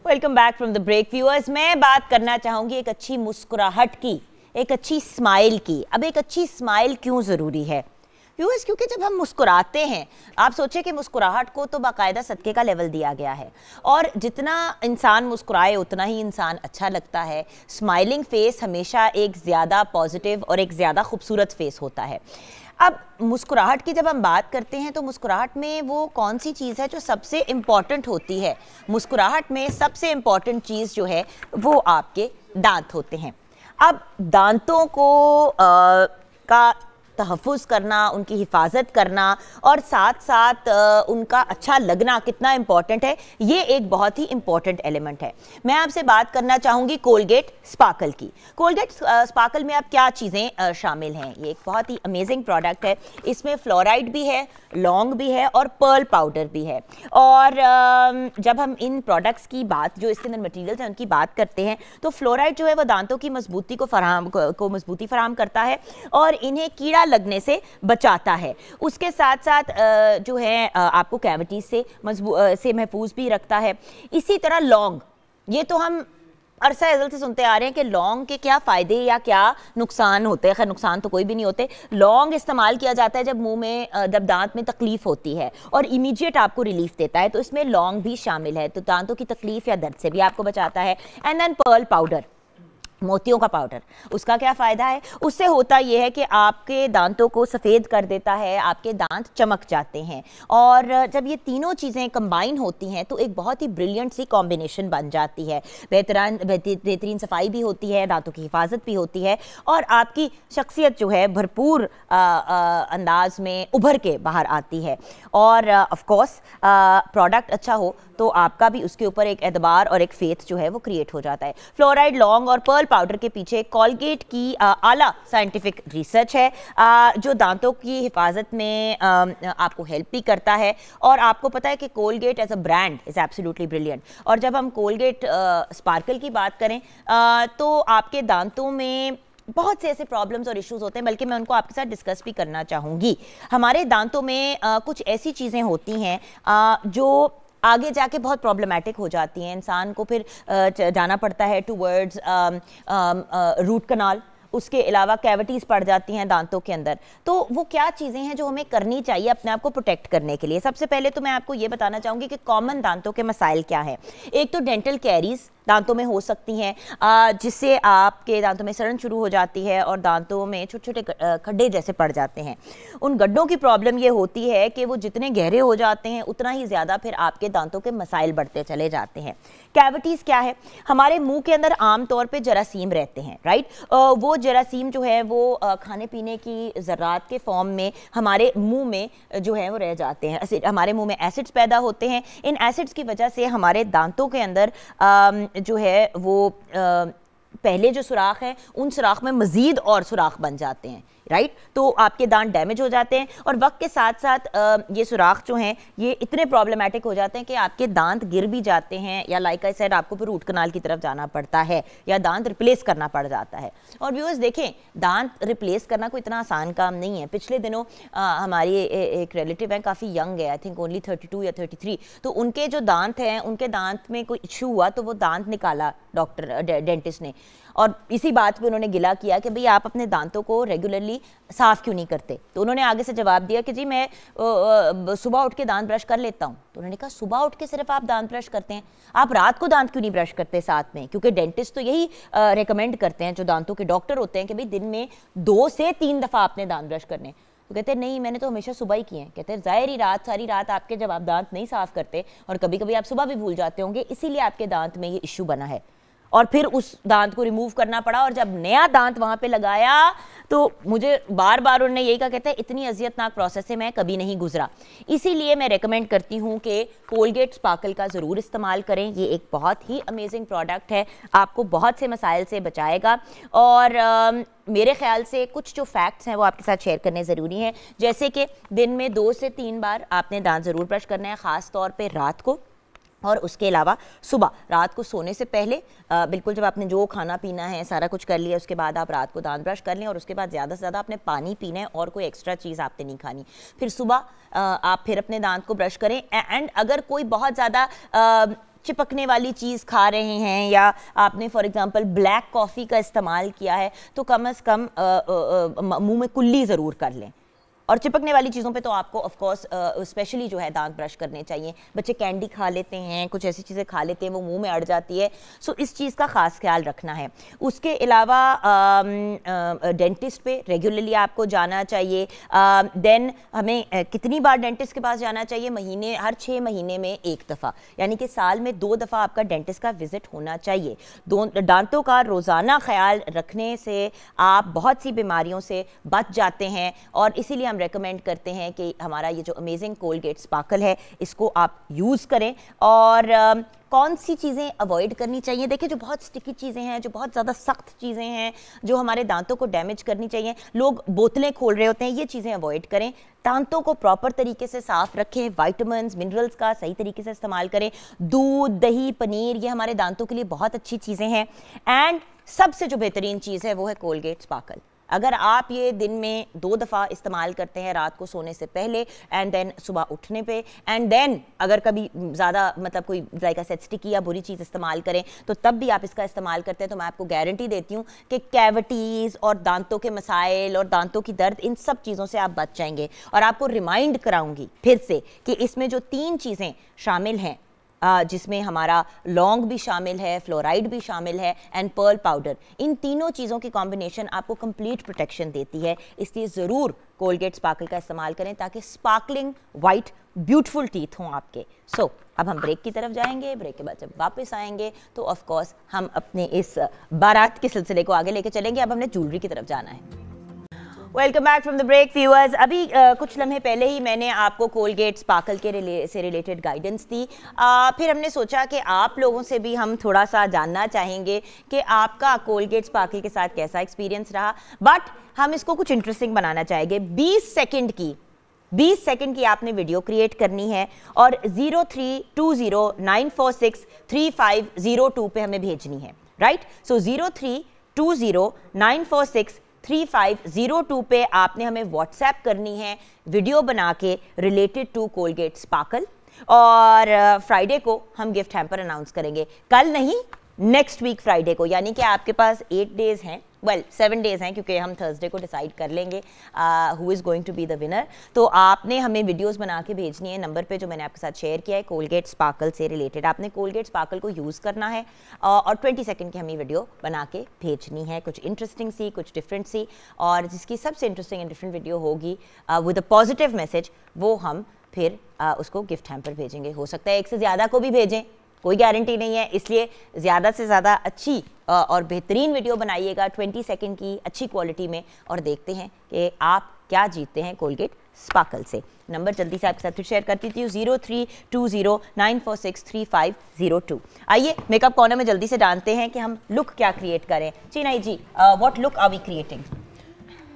welcome back from the break viewers मैं बात करना चाहूंगी एक अच्छी मुस्कुराहट की एक अच्छी स्माइल की अब एक अच्छी स्माइल क्यों ज़रूरी है व्यूअर्स क्योंकि जब हम मुस्कुराते हैं आप सोचें कि मुस्कुराहट को तो बाकायदा सदके का लेवल दिया गया है और जितना इंसान मुस्कुराए उतना ही इंसान अच्छा लगता है स्माइलिंग फेस हमेशा एक ज़्यादा पॉजिटिव और एक ज़्यादा खूबसूरत फेस होता है अब मुस्कुराहट की जब हम बात करते हैं तो मुस्कुराहट में वो कौन सी चीज़ है जो सबसे इम्पॉर्टेंट होती है मुस्कुराहट में सबसे इम्पॉर्टेंट चीज़ जो है वो आपके दांत होते हैं अब दांतों को आ, का तहफ़ करना उनकी हिफाजत करना और साथ साथ उनका अच्छा लगना कितना इम्पॉर्टेंट है ये एक बहुत ही इम्पॉर्टेंट एलिमेंट है मैं आपसे बात करना चाहूँगी कोलगेट स्पाकल की कोलगेट स्पाकल में आप क्या चीज़ें शामिल हैं ये एक बहुत ही अमेजिंग प्रोडक्ट है इसमें फ्लोराइड भी है लौंग भी है और पर्ल पाउडर भी है और जब हम इन प्रोडक्ट्स की बात जो इसके अंदर मटीरियल्स हैं उनकी बात करते हैं तो फ्लोराइड जो है वो दांतों की मजबूती को फराम को मजबूती फराम करता है और इन्हें कीड़ा लगने से बचाता है उसके साथ साथ जो है आपको कैविटीज से मजबू से महफूज भी रखता है इसी तरह लॉन्ग ये तो हम अरसा अजल से सुनते आ रहे हैं कि लॉन्ग के क्या फ़ायदे या क्या नुकसान होते हैं खैर नुकसान तो कोई भी नहीं होते लॉन्ग इस्तेमाल किया जाता है जब मुंह में जब दांत में तकलीफ़ होती है और इमीडिएट आपको रिलीफ देता है तो इसमें लॉन्ग भी शामिल है तो दांतों की तकलीफ़ या दर्द से भी आपको बचाता है एंड देन पर्ल पाउडर मोतियों का पाउडर उसका क्या फ़ायदा है उससे होता यह है कि आपके दांतों को सफ़ेद कर देता है आपके दांत चमक जाते हैं और जब ये तीनों चीज़ें कंबाइन होती हैं तो एक बहुत ही ब्रिलियंट सी कॉम्बिनेशन बन जाती है बेहतरान बेहतरीन सफाई भी होती है दांतों की हिफाजत भी होती है और आपकी शख्सियत जो है भरपूर अंदाज में उभर के बाहर आती है और ऑफकोर्स प्रोडक्ट अच्छा हो तो आपका भी उसके ऊपर एक एतबार और एक फेथ जो है वो क्रिएट हो जाता है फ्लोराइड लॉन्ग और पर्ल पाउडर के पीछे कॉलगेट की आ, आला साइंटिफिक रिसर्च है आ, जो दांतों की हिफाजत में आ, आपको हेल्प भी करता है और आपको पता है कि Colgate as a brand is absolutely brilliant और जब हम कोलगेट स्पार्कल की बात करें आ, तो आपके दांतों में बहुत से ऐसे प्रॉब्लम्स और इश्यूज होते हैं बल्कि मैं उनको आपके साथ डिस्कस भी करना चाहूँगी हमारे दांतों में आ, कुछ ऐसी चीज़ें होती हैं जो आगे जाके बहुत प्रॉब्लमेटिक हो जाती हैं इंसान को फिर जाना पड़ता है टू वर्ड्स रूट कनाल उसके अलावा कैविटीज़ पड़ जाती हैं दांतों के अंदर तो वो क्या चीज़ें हैं जो हमें करनी चाहिए अपने आप को प्रोटेक्ट करने के लिए सबसे पहले तो मैं आपको ये बताना चाहूँगी कि कॉमन दांतों के मसाइल क्या हैं एक तो डेंटल कैरीज़ दांतों में हो सकती हैं जिससे आपके दांतों में सड़न शुरू हो जाती है और दांतों में छोटे छोटे खड्डे जैसे पड़ जाते हैं उन गड्ढों की प्रॉब्लम ये होती है कि वो जितने गहरे हो जाते हैं उतना ही ज़्यादा फिर आपके दांतों के मसाइल बढ़ते चले जाते हैं कैविटीज़ क्या है हमारे मुँह के अंदर आम तौर पर जरासीम रहते हैं राइट वो जरासीम जो है वो खाने पीने की ज़रात के फॉर्म में हमारे मुँह में जो है वो रह जाते हैं हमारे मुँह में एसिड्स पैदा होते हैं इन एसिड्स की वजह से हमारे दांतों के अंदर जो है वो पहले जो सुराख हैं उन सुराख में मज़ीद और सुराख बन जाते हैं राइट तो आपके दांत डैमेज हो जाते हैं और वक्त के साथ साथ ये सुराख जो हैं ये इतने प्रॉब्लमेटिक हो जाते हैं कि आपके दांत गिर भी जाते हैं या लाइक आई सेड आपको फिर रूट कनाल की तरफ जाना पड़ता है या दांत रिप्लेस करना पड़ जाता है और व्यूअर्स देखें दांत रिप्लेस करना कोई इतना आसान काम नहीं है पिछले दिनों आ, हमारी ए, एक रिलेटिव हैं काफ़ी यंग है आई थिंक ओनली थर्टी या थर्टी तो उनके जो दांत हैं उनके दांत में कोई इशू हुआ तो वो दांत निकाला डॉक्टर डेंटिस्ट ने और इसी बात पे उन्होंने गिला किया कि भाई आप अपने दांतों को रेगुलरली साफ़ क्यों नहीं करते तो उन्होंने आगे से जवाब दिया कि जी मैं सुबह उठ के दांत ब्रश कर लेता हूँ तो उन्होंने कहा सुबह उठ के सिर्फ आप दांत ब्रश करते हैं आप रात को दांत क्यों नहीं ब्रश करते साथ में क्योंकि डेंटिस्ट तो यही रिकमेंड करते हैं जो दांतों के डॉक्टर होते हैं कि भाई दिन में दो से तीन दफ़ा आपने दांत ब्रश करने तो कहते हैं नहीं मैंने तो हमेशा सुबह ही किए हैं कहते हैं ज़ाहिर ही रात सारी रात आपके जब आप दांत नहीं साफ़ करते और कभी कभी आप सुबह भी भूल जाते होंगे इसीलिए आपके दांत में ये इशू बना है और फिर उस दांत को रिमूव करना पड़ा और जब नया दांत वहाँ पे लगाया तो मुझे बार बार उन्होंने यही कहा कहता है इतनी अजियतनाक प्रोसेस से मैं कभी नहीं गुजरा इसीलिए मैं रेकमेंड करती हूँ कि कोलगेट स्पार्कल का ज़रूर इस्तेमाल करें ये एक बहुत ही अमेजिंग प्रोडक्ट है आपको बहुत से मसाइल से बचाएगा और आ, मेरे ख्याल से कुछ जो फैक्ट्स हैं वो आपके साथ शेयर करने ज़रूरी हैं जैसे कि दिन में दो से तीन बार आपने दांत ज़रूर ब्रश करना है ख़ास तौर पर रात को और उसके अलावा सुबह रात को सोने से पहले आ, बिल्कुल जब आपने जो खाना पीना है सारा कुछ कर लिया उसके बाद आप रात को दांत ब्रश कर लें और उसके बाद ज़्यादा से ज़्यादा आपने पानी पीना है और कोई एक्स्ट्रा चीज़ आपने नहीं खानी फिर सुबह आप फिर अपने दांत को ब्रश करें एंड अगर कोई बहुत ज़्यादा चिपकने वाली चीज़ खा रहे हैं या आपने फॉर एग्ज़ाम्पल ब्लैक कॉफ़ी का इस्तेमाल किया है तो कम अज़ कम मुँह में कुल्ली ज़रूर कर लें और चिपकने वाली चीज़ों पे तो आपको ऑफ कोर्स स्पेशली जो है दांत ब्रश करने चाहिए बच्चे कैंडी खा लेते हैं कुछ ऐसी चीज़ें खा लेते हैं वो मुंह में अड़ जाती है सो इस चीज़ का ख़ास ख्याल रखना है उसके अलावा डेंटिस्ट पे रेगुलरली आपको जाना चाहिए देन हमें कितनी बार डेंटिस्ट के पास जाना चाहिए महीने हर छः महीने में एक दफ़ा यानी कि साल में दो दफ़ा आपका डेंटिस्ट का विज़िट होना चाहिए दो दांतों का रोज़ाना ख्याल रखने से आप बहुत सी बीमारियों से बच जाते हैं और इसीलिए हम रेकमेंड करते हैं कि हमारा ये जो अमेजिंग कोलगेट स्पार्कल है इसको आप यूज़ करें और कौन सी चीज़ें अवॉइड करनी चाहिए देखिए जो बहुत स्टिकी चीज़ें हैं जो बहुत ज़्यादा सख्त चीज़ें हैं जो हमारे दांतों को डैमेज करनी चाहिए लोग बोतलें खोल रहे होते हैं ये चीज़ें अवॉइड करें दांतों को प्रॉपर तरीके से साफ़ रखें वाइटमिन मिनरल्स का सही तरीके से इस्तेमाल करें दूध दही पनीर ये हमारे दांतों के लिए बहुत अच्छी चीज़ें हैं एंड सबसे जो बेहतरीन चीज़ है वो है कोलगेट स्पाकल अगर आप ये दिन में दो दफ़ा इस्तेमाल करते हैं रात को सोने से पहले एंड देन सुबह उठने पे एंड देन अगर कभी ज़्यादा मतलब कोई जायका सेट स्टिकी या बुरी चीज़ इस्तेमाल करें तो तब भी आप इसका इस्तेमाल करते हैं तो मैं आपको गारंटी देती हूँ कि कैविटीज़ और दांतों के मसाइल और दांतों की दर्द इन सब चीज़ों से आप बच जाएंगे और आपको रिमाइंड कराऊंगी फिर से कि इसमें जो तीन चीज़ें शामिल हैं जिसमें हमारा लौंग भी शामिल है फ्लोराइड भी शामिल है एंड पर्ल पाउडर इन तीनों चीज़ों की कॉम्बिनेशन आपको कंप्लीट प्रोटेक्शन देती है इसलिए ज़रूर कोलगेट स्पार्कल का इस्तेमाल करें ताकि स्पार्कलिंग वाइट ब्यूटीफुल टीथ हों आपके सो so, अब हम ब्रेक की तरफ जाएंगे ब्रेक के बाद जब वापस आएंगे तो ऑफ़कोर्स हम अपने इस बारात के सिलसिले को आगे लेके चलेंगे अब हमने ज्वेलरी की तरफ जाना है welcome back from the break viewers अभी आ, कुछ लम्हे पहले ही मैंने आपको कोलगेट स्पार्कल के रिले से रिलेटेड गाइडेंस दी आ, फिर हमने सोचा कि आप लोगों से भी हम थोड़ा सा जानना चाहेंगे कि आपका कोलगेट स्पार्कल के साथ कैसा एक्सपीरियंस रहा बट हम इसको कुछ इंटरेस्टिंग बनाना चाहेंगे बीस सेकेंड की 20 सेकंड की आपने वीडियो क्रिएट करनी है और 03209463502 पे हमें भेजनी है right so zero zero two nine four six three five zero two पे आपने हमें व्हाट्सएप करनी है वीडियो बना के रिलेटेड टू कोलगेट स्पाकल और फ्राइडे को हम गिफ्ट हैम्पर अनाउंस करेंगे कल नहीं नेक्स्ट वीक फ्राइडे को यानी कि आपके पास एट डेज हैं वेल सेवन डेज़ हैं क्योंकि हम थर्सडे को डिसाइड कर लेंगे who is going to be the winner तो आपने हमें वीडियोस बना के भेजनी है नंबर पे जो मैंने आपके साथ शेयर किया है कोलगेट स्पार्कल से रिलेटेड आपने कोलगेट स्पार्कल को यूज़ करना है uh, और ट्वेंटी सेकेंड की हमें वीडियो बना के भेजनी है कुछ इंटरेस्टिंग सी कुछ डिफरेंट सी और जिसकी सबसे इंटरेस्टिंग एंड डिफरेंट वीडियो होगी विद अ पॉजिटिव मैसेज वो हम फिर uh, उसको गिफ्ट हैम्पर भेजेंगे हो सकता है एक से ज़्यादा को भी भेजें कोई गारंटी नहीं है इसलिए ज़्यादा से ज़्यादा अच्छी और बेहतरीन वीडियो बनाइएगा ट्वेंटी सेकेंड की अच्छी क्वालिटी में और देखते हैं कि आप क्या जीतते हैं कोलगेट स्पाकल से नंबर जल्दी से आपके साथ फिर शेयर करती थी zero three two zero nine four six three five zero two आइए मेकअप कॉर्नर में जल्दी से डालते हैं कि हम लुक क्या क्रिएट करें जी नहीं जी what look are we creating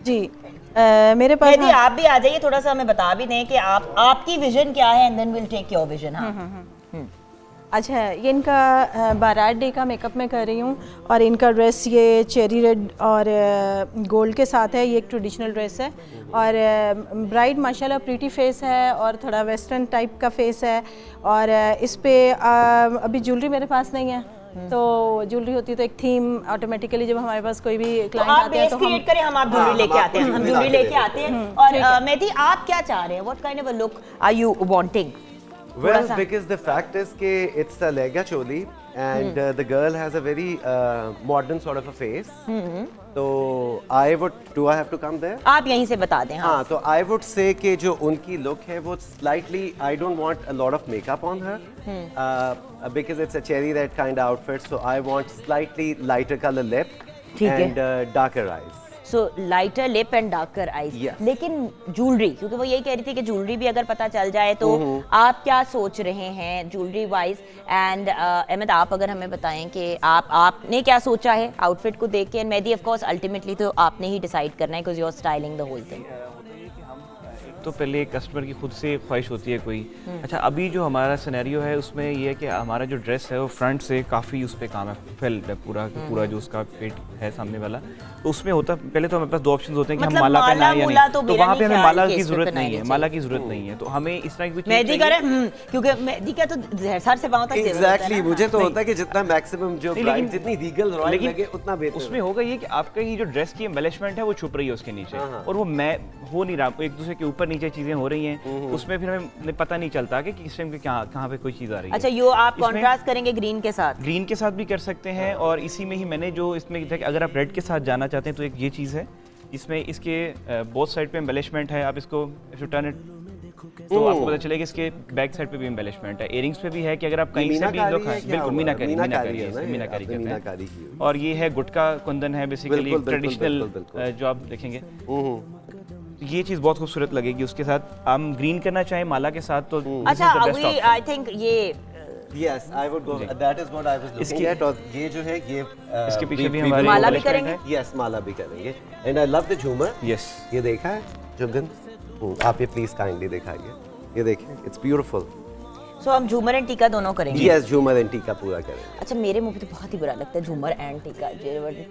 जी आ, मेरे पास हाँ। आप भी आ जाइए थोड़ा सा हमें बता भी दें कि आप आपकी विजन क्या है and then will take your vision हाँ हम्म, हम्म, हम्म। अच्छा ये इनका बारात डे का मेकअप मैं कर रही हूँ और इनका ड्रेस ये चेरी रेड और गोल्ड के साथ है ये एक ट्रेडिशनल ड्रेस है और ब्राइड माशाल्लाह प्रीटी फेस है और थोड़ा वेस्टर्न टाइप का फेस है और इस पर अभी ज्वेलरी मेरे पास नहीं है तो ज्वेलरी होती है तो एक थीम ऑटोमेटिकली जब हमारे पास कोई भी क्लाइंट तो आते हैं तो हम करें हम आप ज्वेलरी हाँ, हाँ, हाँ, लेके आते हैं हम ज्वेलरी लेके आते हैं और मेहदी आप क्या चाह रहे हैं what kind of a look are you wanting well because the fact is ke it's a lehenga choli and hmm. uh, the girl has a very uh, modern sort of a face तो I would do I have to come there आप यहीं से बता दें हाँ, हाँ तो I would से कि जो उनकी लुक है वो slightly I don't want a lot of makeup on her because it's a cherry red kind outfit so I want slightly lighter colour lip and darker eyes so lighter lip and darker eyes लेकिन jewellery क्योंकि वो यही कह रही थी कि jewellery भी अगर पता चल जाए तो हम्म, हम्म। आप क्या सोच रहे हैं ज्वेलरी वाइज एंड अहमद आप अगर हमें बताएं कि आप आपने क्या सोचा है आउटफिट को देख के एंड मेहदी ऑफकोर्स अल्टीमेटली तो आपने ही डिसाइड करना है because you are styling the whole thing तो पहले एक कस्टमर की खुद से ख्वाहिश होती है कोई अच्छा अभी जो हमारा सिनेरियो है उसमें ये है कि हमारा जो ड्रेस है वो फ्रंट से काफ़ी उस पर काम है फेल्ड है पूरा पूरा जो उसका पेट है सामने वाला तो उसमें होता पहले तो हमारे पास दो ऑप्शन होते हैं कि मतलब हम माला पहनाए या नहीं तो, तो वहाँ पे हमें माला की जरूरत नहीं है माला की जरूरत नहीं है तो हमें इस तरह की मेहंदी का हम्म, क्योंकि मेहंदी का तो जहरसार से पाँव एग्जैक्टली मुझे तो होता है कि जितना मैक्सिमम जो लेकिन जितनी रीगल लेकिन उतना बेहतर उसमें होगा ये कि आपका ये जो ड्रेस की एम्बेलिशमेंट है वो छुप रही है उसके नीचे हाँ, हाँ। और वो मैं हो नहीं रहा एक दूसरे के ऊपर नीचे चीजें हो रही हैं हम्म, हम्म। उसमें फिर हमें पता नहीं चलता कि किस टाइम कहाँ कहाँ पे कोई चीज आ रही है अच्छा यो आप कॉन्ट्रास्ट करेंगे ग्रीन के साथ ग्रीन के साथ भी कर सकते हैं हाँ। और इसी में ही मैंने जो इसमें अगर आप रेड के साथ जाना चाहते हैं तो एक ये चीज़ है इसमें इसके बोथ साइड पे एम्बेलिशमेंट है आप इसको टर्न इट तो आपको पता चलेगा इसके बैक साइड पे भी एम्बेलिशमेंट है इयरिंग्स पे भी है कि अगर आप कहीं से भी लोग बिल्कुल मीना करी मीना करी है मीना मीनाकारी कहते हैं और ये है गुटका कुंदन है बेसिकली ट्रेडिशनल जो आप देखेंगे ये चीज बहुत खूबसूरत लगेगी उसके साथ हम ग्रीन करना चाहें माला के साथ तो अच्छा आई थिंक ये uh, Yes, I would go. That is what I was looking इसकी, at. और ये जो है ये uh, इसके पीछे भी हमारे माला भी करेंगे. Yes, माला भी करेंगे. And I love the झूमर. Yes. ये देखा है जुगन? आप ये please kindly दिखाइए. ये देखें. It's beautiful. सो हम झूमर एंड टीका दोनों करेंगे यस झूमर एंड टीका पूरा करेंगे अच्छा मेरे मुंह पे तो बहुत ही बुरा लगता है झूमर एंड टीका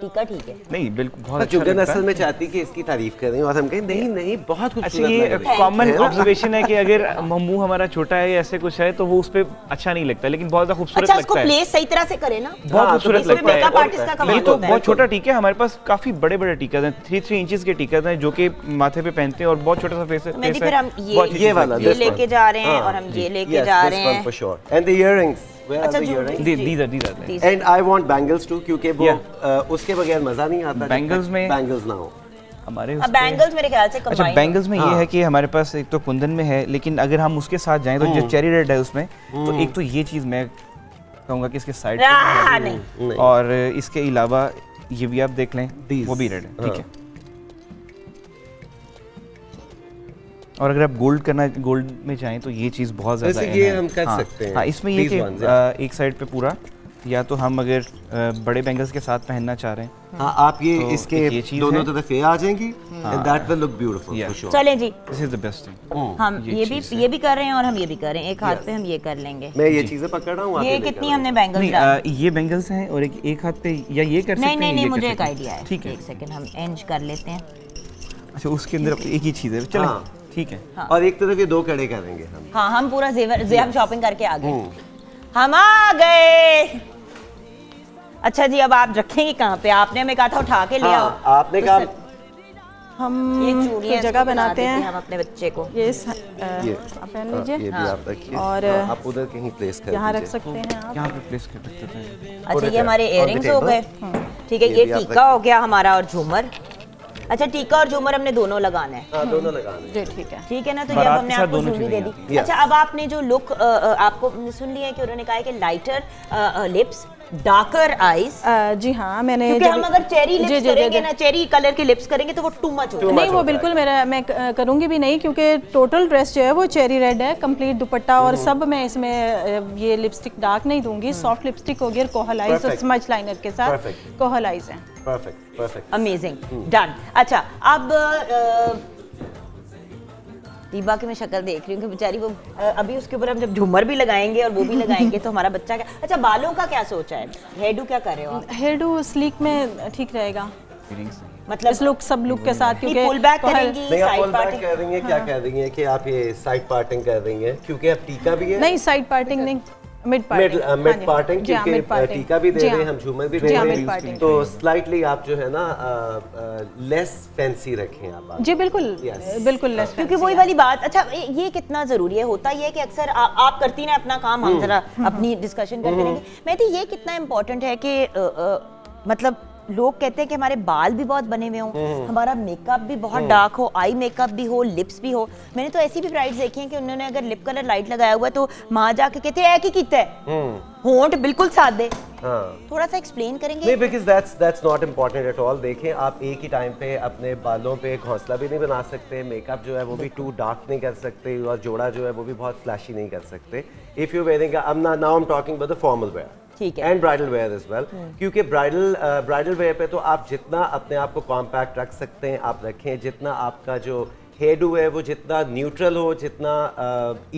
टीका ठीक है नहीं बिल्कुल बहुत अच्छा जुगन असल में चाहती कि इसकी तारीफ करें और हम कहें नहीं नहीं बहुत कुछ अच्छा ये कॉमन ऑब्जर्वेशन है कि अगर मुंह हमारा छोटा है ऐसे कुछ है तो वो उस पर अच्छा नहीं लगता लेकिन बहुत ज्यादा खूबसूरत अच्छा, लगता है इसको प्लेस सही तरह से करें ना बहुत हाँ, तो खूबसूरत लगता है ये तो बहुत छोटा टीका है हमारे पास काफी बड़े बड़े टीका है थ्री थ्री इंचज के टीका है जो कि माथे पे पहनते हैं और बहुत छोटा सा फेस है फिर हम ये लेके जा रहे हैं हाँ, और हम ये लेके जा रहे हैं one for sure. And the earrings. Where are अच्छा, the earrings? These, these are these are. And I want bangles too क्योंकि वो उसके बगैर मजा नहीं आता. Bangles में bangles ना हो. हमारे बैंगल्स मेरे ख्याल से अच्छा बैंगल्स में हाँ। ये है कि हमारे पास एक तो कुंदन में है लेकिन अगर हम उसके साथ जाएं तो जो चेरी हम्म। रेड है उसमें तो हम्म। एक तो ये चीज़ मैं कहूँगा कि इसके साइड और इसके अलावा ये भी आप देख लें वो भी रेड है ठीक हाँ। है और अगर आप गोल्ड करना गोल्ड में चाहें तो ये चीज़ बहुत ज़्यादा ये हम कर हाँ, सकते हैं हाँ इसमें ये कि एक साइड पे पूरा या तो हम अगर बड़े बैंगल्स के साथ पहनना चाह रहे हैं हाँ आप ये तो इसके ये दोनों तरफ ये आ जाएंगी दैट विल लुक ब्यूटीफुल चलें जी this is the best thing हम ये, ये भी ये भी कर रहे हैं और हम ये भी कर रहे हैं एक हाथ पे हम ये कर लेंगे मैं ये चीजें पकड़ रहा हूँ ये कितनी हमने बैंगल्स ये बैंगल्स हैं और एक एक हाथ पे या ये कर सकते हैं नहीं नहीं मुझे एक आइडिया है ठीक है एक सेकंड हम एंज कर लेते हैं अच्छा उसके अंदर एक ही चीज है चलो ठीक है हाँ। और एक तरफ ये दो कड़े करेंगे हम हाँ हम पूरा जेवर हम शॉपिंग करके आ गए हम्म। हम आ गए अच्छा जी अब आप रखेंगे कहाँ पे आपने हमें कहा था उठा के लिया हाँ, आपने तो कहा हम ये चूड़ियाँ जगह बनाते हैं हम अपने बच्चे को ये इस, आ, ये पहन हाँ, लीजिए हाँ। और हाँ, आप उधर कहीं प्लेस कर यहाँ रख सकते हैं आप यहाँ पे प्लेस कर सकते हैं अच्छा ये हमारे इयररिंग्स हो गए हम्म। ठीक है ये टीका हो गया हमारा और झूमर अच्छा टीका और झूमर हमने दोनों लगाना है हाँ, दोनों लगाना है ठीक है ना तो ये हमने आपको झूमरी दे दी अच्छा अब आपने जो लुक आपको सुन लिया है कि उन्होंने कहा है कि lighter lips darker eyes uh, जी हाँ मैंने क्योंकि हम अगर चेरी लिप्स जी, जी, करेंगे ना चेरी कलर के लिप्स करेंगे तो वो टू मच होगा नहीं वो बिल्कुल मेरा मैं करूँगी भी नहीं क्योंकि टोटल ड्रेस जो है वो चेरी रेड है कंप्लीट दुपट्टा और हम्म। सब मैं इसमें ये लिपस्टिक डार्क नहीं दूंगी सॉफ्ट लिपस्टिक होगी और कोहलाइज और स्मच लाइनर के साथ कोहल कोहलाइज है परफेक्ट परफेक्ट अमेजिंग डन अच्छा अब दीपा की मैं शक्ल देख रही हूँ कि बेचारी वो अभी उसके ऊपर हम जब झूमर भी लगाएंगे और वो भी लगाएंगे तो हमारा बच्चा क्या अच्छा बालों का क्या सोचा है हेडू क्या कर रहे हो हेडू स्लीक में ठीक रहेगा मतलब इस लुक सब लुक के साथ क्योंकि पुल बैक करेंगी साइड पार्टिंग कर रही हैं क्या हाँ। कह रही हैं कि आप ये साइड पार्टिंग कर रही हैं क्योंकि अब टीका भी है नहीं साइड पार्टिंग नहीं मिड पार्टिंग क्योंकि टीका भी दे रहे हैं हाँ। हम झूमर भी दे रहे हाँ, हैं तो स्लाइटली आप जो है ना लेस फैंसी आप जी बिल्कुल बिल्कुल लेस हाँ। क्योंकि वही वाली बात अच्छा ये कितना जरूरी है होता ये है कि अक्सर आप करती ना अपना काम हम हम्म। जरा हम्म, हम्म। अपनी डिस्कशन करते रहेंगे मैं तो ये कितना इम्पोर्टेंट है कि मतलब लोग कहते हैं कि हमारे बाल भी बहुत बने हुए हों हम्म, हम्म। हमारा मेकअप भी बहुत डार्क हम्म। हो आई मेकअप भी हो लिप्स भी हो मैंने तो ऐसी भी ब्राइड्स देखी हैं कि उन्होंने अगर लिप कलर लाइट लगाया हुआ है तो माँ जाके कहते हैं की है होंठ बिल्कुल सादे हाँ। थोड़ा सा एक्सप्लेन करेंगे नहीं because that's that's not important at all देखें आप एक ही टाइम पे अपने बालों पे घोंसला भी नहीं बना सकते मेकअप जो है वो भी टू डार्क नहीं कर सकते और जोड़ा जो है वो भी बहुत फ्लैशी नहीं कर सकते if you wearing now I am talking about the formal wear ठीक है and bridal wear is well क्योंकि ब्राइडल ब्राइडल वेयर पे तो आप जितना अपने आप को कॉम्पैक्ट रख सकते हैं आप रखें जितना आपका जो हेड है वो जितना न्यूट्रल हो जितना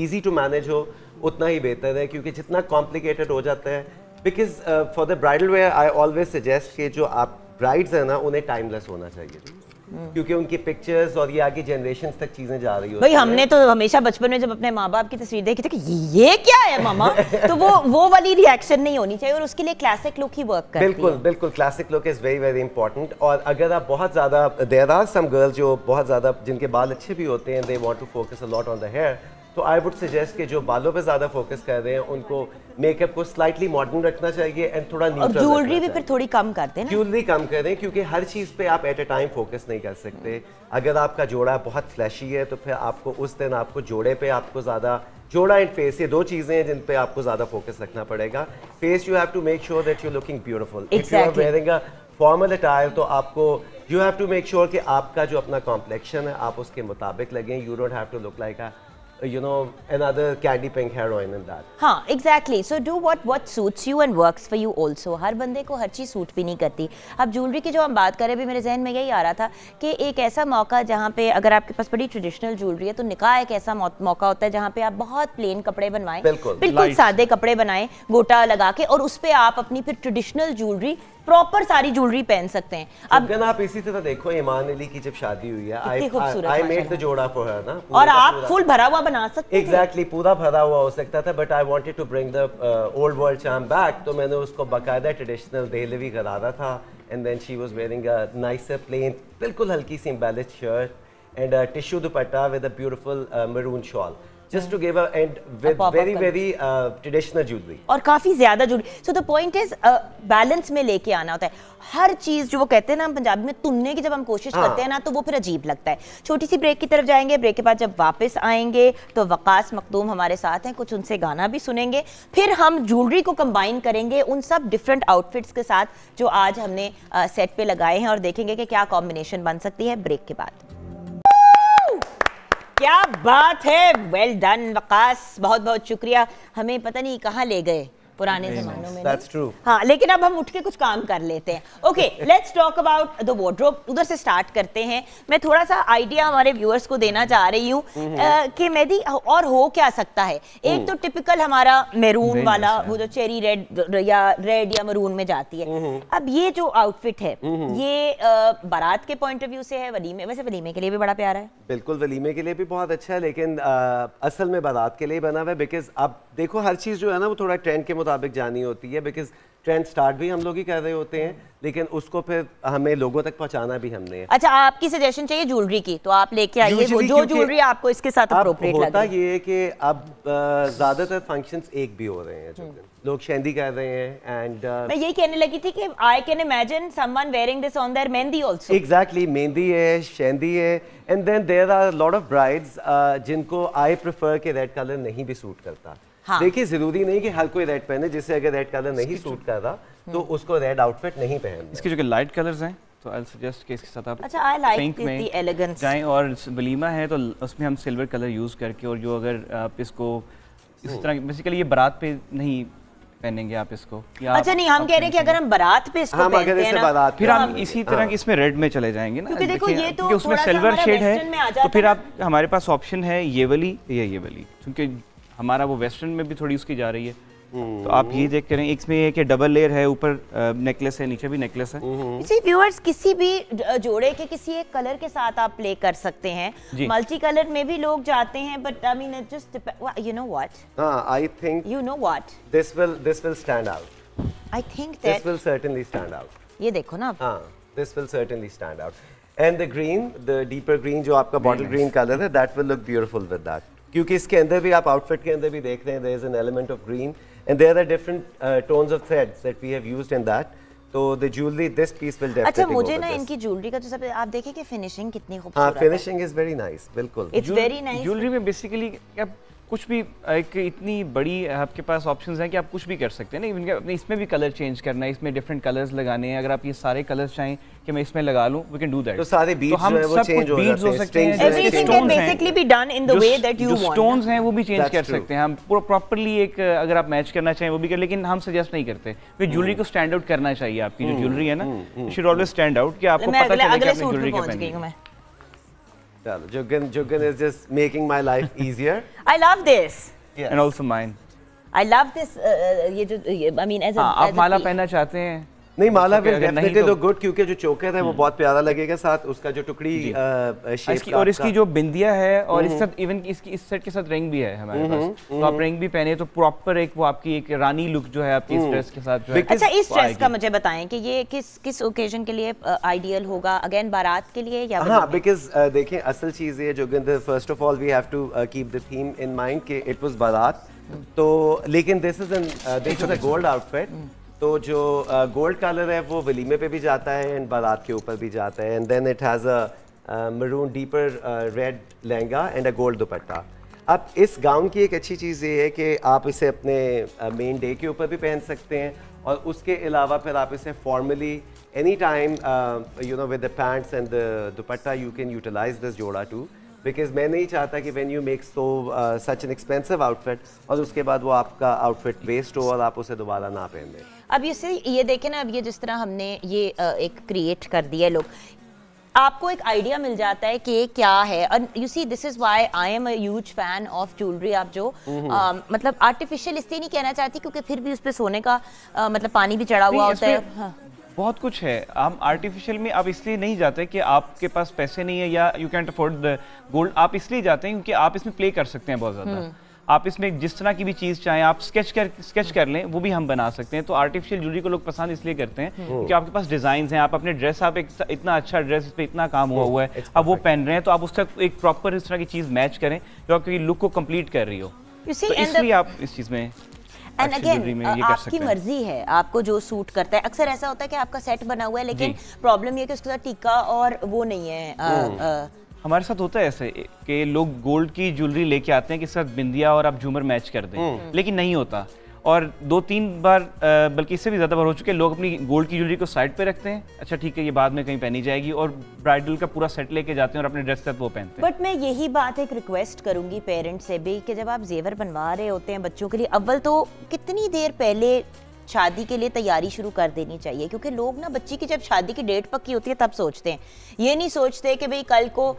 ईजी टू मैनेज हो उतना ही बेहतर है क्योंकि जितना कॉम्प्लिकेटेड हो जाता है because for the bridal wear I always suggest कि जो आप ब्राइड्स हैं ना उन्हें टाइमलेस होना चाहिए क्योंकि उनकी पिक्चर्स और ये आगे जनरेशन तक चीजें जा रही भाई हमने तो हमेशा बचपन में जब अपने माँ बाप की तस्वीर देखी थी कि ये क्या है मामा तो वो वो वाली रिएक्शन नहीं होनी चाहिए और उसके लिए क्लासिक लुक ही वर्क करती बिल्कुल बिल्कुल classic look is very very important और अगर आप बहुत ज्यादा देर आर सम जो बहुत ज्यादा जिनके बाल अच्छे भी होते हैं they want to focus a lot on the hair तो आई वुड सजेस्ट कि जो बालों पे ज्यादा फोकस कर रहे हैं उनको मेकअप को स्लाइटली मॉडर्न रखना चाहिए एंड थोड़ा और ज्वेलरी भी फिर थोड़ी कम करते हैं ज्वेलरी कम करें क्योंकि हर चीज़ पे आप एट ए टाइम फोकस नहीं कर सकते अगर आपका जोड़ा बहुत फ्लैशी है तो फिर आपको उस दिन आपको जोड़े पे आपको ज़्यादा जोड़ा एंड फेस ये दो चीज़ें हैं जिन पे आपको ज़्यादा फोकस रखना पड़ेगा face you have to make sure that you looking beautiful if you are wearing a formal attire तो आपको you have to make sure कि आपका जो अपना कॉम्प्लेक्शन है आप उसके मुताबिक लगें you don't have to look like a Uh, you know, another candy pink heroin in that. हाँ, exactly. So do what what suits you and works for you also. हर बंदे को हर चीज़ सूट भी नहीं करती अब ज्वेलरी की जो हम बात करें भी मेरे जहन में यही आ रहा था कि एक ऐसा मौका जहाँ पे अगर आपके पास बड़ी ट्रेडिशनल ज्वेलरी है तो निकाह एक ऐसा मौका होता है जहाँ पे आप बहुत प्लेन कपड़े बनवाएं बिल्कुल, बिल्कुल सादे कपड़े बनाएं गोटा लगा के और उस पर आप अपनी फिर ट्रेडिशनल ज्वेलरी प्रॉपर सारी ज्वेलरी पहन सकते हैं अब आप इसी तरह देखो ईमान अली की जब शादी हुई है आई मेड द जोड़ा फॉर हर ना और आप फुल भरा हुआ बना सकते एग्जैक्टली पूरा भरा हुआ हो सकता था but I wanted to bring the old world charm back तो मैंने उसको बकायदा ट्रेडिशनल करा रहा था and then she was wearing a nice plain बिल्कुल हल्की सी embellish shirt and tissue dupatta with a beautiful maroon shawl just to give a and with a very very uh, traditional jewelry और काफी ज्यादा jewelry so the point is uh, balance में लेके आना होता है हर चीज जो वो कहते हैं ना हम पंजाबी में तुमने की जब हम कोशिश हाँ. करते हैं ना तो वो फिर अजीब लगता है छोटी सी ब्रेक की तरफ जाएंगे ब्रेक के बाद जब वापस आएंगे तो वकास मखदूम हमारे साथ हैं कुछ उनसे गाना भी सुनेंगे फिर हम ज्वेलरी को कंबाइन करेंगे उन सब डिफरेंट आउटफिट्स के साथ जो आज हमने सेट uh, पे लगाए हैं और देखेंगे कि क्या कॉम्बिनेशन बन सकती है ब्रेक के बाद क्या बात है वेल डन वकास बहुत बहुत शुक्रिया हमें पता नहीं कहाँ ले गए पुराने जमानों में That's true. हाँ लेकिन अब हम उठ के कुछ काम कर लेते हैं okay let's talk about the wardrobe उधर से स्टार्ट करते हैं मैं थोड़ा सा आइडिया हमारे व्यूअर्स को देना चाह रही हूँ हम्म, हम्म। कि मेहदी और हो क्या सकता है एक hmm. तो टिपिकल हमारा मेरून वाला वो जो चेरी रेड या रेड या मरून में जाती है hmm, hmm. अब ये जो आउटफिट है ये बारात के पॉइंट ऑफ व्यू से है वलीमे वैसे वलीमे के लिए भी बड़ा प्यारा है बिल्कुल वलीमे के लिए भी बहुत अच्छा है लेकिन असल में बारात के लिए बना हुआ है बिकॉज अब देखो हर चीज़ जो है ना वो थोड़ा ट्रेंड के मुताबिक जानी होती है बिकॉज ट्रेंड स्टार्ट भी हम लोग ही कर रहे होते हैं लेकिन उसको फिर हमें लोगों तक पहुंचाना भी हमने अच्छा आपकी सजेशन चाहिए ज्वेलरी की तो आप लेके आइए जो ज्वेलरी आपको इसके साथ अप्रोप्रिएट होता ये है कि अब ज्यादातर फंक्शंस एक भी हो रहे हैं हम्म। लोग शेंदी कर रहे हैं एंड uh, मैं यही कहने लगी थी कि I can imagine someone wearing this on there Mehndi also exactly Mehndi है शेंदी है and then there are lot of brides जिनको आई प्रेफर के रेड कलर नहीं भी सूट करता हाँ। देखिए जरूरी नहीं कि हर कोई रेड पहने जिससे अगर रेड कलर नहीं सूट कर रहा हम्म। तो उसको रेड आउटफिट नहीं पहन इसके जो लाइट कलर है तो आई सजेस्ट कि इसके साथ आप अच्छा आई लाइक पिंक में एलिगेंस जाएं और वलीमा है तो उसमें हम सिल्वर कलर यूज़ करके और जो अगर आप इसको इस hmm। तरह बेसिकली ये बारात पे नहीं पहनेंगे आप इसको अच्छा नहीं हम कह रहे हैं कि अगर हम बारात पे इसको हाँ, पहनते हैं ना फिर हम इसी हाँ। तरह की इसमें रेड में चले जाएंगे ना क्योंकि देखो ये तो उसमें सिल्वर शेड है तो फिर आप हमारे पास ऑप्शन है ये वाली या ये वाली क्योंकि हमारा वो वेस्टर्न में भी थोड़ी उसकी जा रही है हम्म। तो आप ये देख करें इसमें ये कि डबल लेयर है ऊपर नेकलेस है नीचे भी नेकलेस है इसी हम्म। व्यूअर्स किसी भी जोड़े के किसी एक कलर के साथ आप प्ले कर सकते हैं मल्टी कलर में भी लोग जाते हैं but I mean just you know what हां I think you know what this will this will stand out I think that this will certainly stand out ये देखो ना हां this will certainly stand out and the green the deeper green जो आपका bottle green colour है that will look beautiful with that क्योंकि इसके अंदर भी आप आउटफिट के अंदर भी देख रहे हैं there is an element of green and there are different tones of threads that we have used in that तो the jewellery this piece will अच्छा मुझे ना इनकी ज्वेलरी का जो तो सब आप देखिए कि फिनिशिंग कितनी हाँ, खूबसूरत हाँ, फिनिशिंग इज वेरी नाइस बिल्कुल इट्स वेरी नाइस ज्वेलरी में बेसिकली क्या कुछ भी uh, एक इतनी बड़ी uh, आपके पास ऑप्शंस हैं कि आप कुछ भी कर सकते हैं ना इवन इसमें भी कलर चेंज करना है इसमें डिफरेंट कलर्स लगाने हैं अगर आप ये सारे कलर्स चाहें कि मैं इसमें लगा लूं वी कैन डू दैट तो सारे बीट्स तो हम सब चेंज हो बीट्स हो सकते हैं everything can basically be done in the way that you want stones हैं वो भी चेंज कर सकते हैं हम पूरा प्रॉपर्ली एक अगर आप मैच करना चाहें वो भी कर लेकिन हम सजेस्ट नहीं करते कि ज्वेलरी hmm. को स्टैंड आउट करना चाहिए आपकी जो ज्वेलरी hmm. है ना शुड ऑलवेज स्टैंड आउट कि आपको पता चले कि आपने ज्वेलरी क्या पहनी है चलो जोगन जोगन is just making my life easier I love this and also mine I love this ये जो आई मीन एज अ आप माला पहनना चाहते हैं नहीं तो माला विल डेफिनेटली तो गुड क्योंकि जो चोकर है वो हम्म। बहुत प्यारा लगेगा साथ उसका जो टुकड़ी शेप इसकी और इसकी जो बिंदिया है और इस हम्म। साथ इवन इसकी इस सेट के साथ रिंग भी है हमारे हम्म, पास तो आप रिंग भी पहने तो प्रॉपर एक वो आपकी एक रानी लुक जो है आपकी इस ड्रेस के साथ अच्छा इस ड्रेस का मुझे बताएं कि ये किस किस ओकेजन के लिए आइडियल होगा अगेन बारात के लिए या हां बिकॉज़ देखें असल चीज ये Joginder first of all we have to keep the theme in mind कि इट वाज बारात तो लेकिन this is an this is a gold outfit तो जो गोल्ड कलर है वो वलीमे पे भी जाता है एंड बारात के ऊपर भी जाता है and then it has a maroon deeper red lehenga and a gold dupatta अब इस गाउन की एक अच्छी चीज़ ये है कि आप इसे अपने मेन डे के ऊपर भी पहन सकते हैं और उसके अलावा फिर आप इसे formally any time you know with the pants and the dupatta you can utilize this जोड़ा टू बिकॉज मैं नहीं चाहता कि when you make so such an expensive outfit और उसके बाद वो आपका आउटफिट वेस्ट हो और आप उसे दोबारा ना पहन दें अब इसे ये देखें ना अब ये जिस तरह हमने ये एक क्रिएट कर दिया लोग आपको एक आइडिया मिल जाता है कि क्या है और you see this is why I am huge fan of jewellery आप जो आ, हम्म। मतलब आर्टिफिशियल इसलिए नहीं कहना चाहती क्योंकि फिर भी उस पर सोने का आ, मतलब पानी भी चढ़ा हुआ होता है हाँ। बहुत कुछ है हम आर्टिफिशियल में आप इसलिए नहीं जाते कि आपके पास पैसे नहीं है या you can't afford the gold आप इसलिए जाते हैं क्योंकि आप इसमें प्ले कर सकते हैं बहुत ज़्यादा हम्म। आप इसमें जिस तरह की भी चीज़ चाहें आप स्केच कर स्केच कर लें वो भी हम बना सकते हैं तो आर्टिफिशियल ज्वेलरी को लोग पसंद इसलिए करते हैं hmm. कि आपके पास डिज़ाइन हैं आप अपने ड्रेस आप एक इतना अच्छा ड्रेस इस पर इतना काम हुआ hmm. हुआ है अब वो पहन रहे हैं तो आप उसका एक प्रॉपर इस तरह की चीज़ मैच करें जो आपकी लुक को कम्प्लीट कर रही हो तो इसलिए आप इस चीज़ में एंड अगेन uh, आपकी मर्जी है आपको जो सूट करता है अक्सर ऐसा होता है कि आपका सेट बना हुआ है लेकिन प्रॉब्लम ये कि उसके साथ टीका और वो नहीं है आ, uh, आ, hmm. uh, हमारे साथ होता है ऐसे कि लोग गोल्ड की ज्वेलरी लेके आते हैं कि सर बिंदिया और आप झूमर मैच कर दें हम्म। लेकिन नहीं होता और दो तीन बार बल्कि इससे भी ज़्यादा बार हो चुके हैं लोग अपनी गोल्ड की ज्वेलरी को साइड पे रखते हैं अच्छा ठीक है ये बाद में कहीं पहनी जाएगी और ब्राइडल का पूरा सेट लेके जाते हैं और अपने ड्रेस तक वो पहनते हैं बट मैं यही बात एक रिक्वेस्ट करूंगी पेरेंट्स से भी कि जब आप जेवर बनवा रहे होते हैं बच्चों के लिए अव्वल तो कितनी देर पहले शादी के लिए तैयारी शुरू कर देनी चाहिए क्योंकि लोग ना बच्ची की जब शादी की डेट पक्की होती है तब सोचते हैं ये नहीं सोचते कि भाई कल को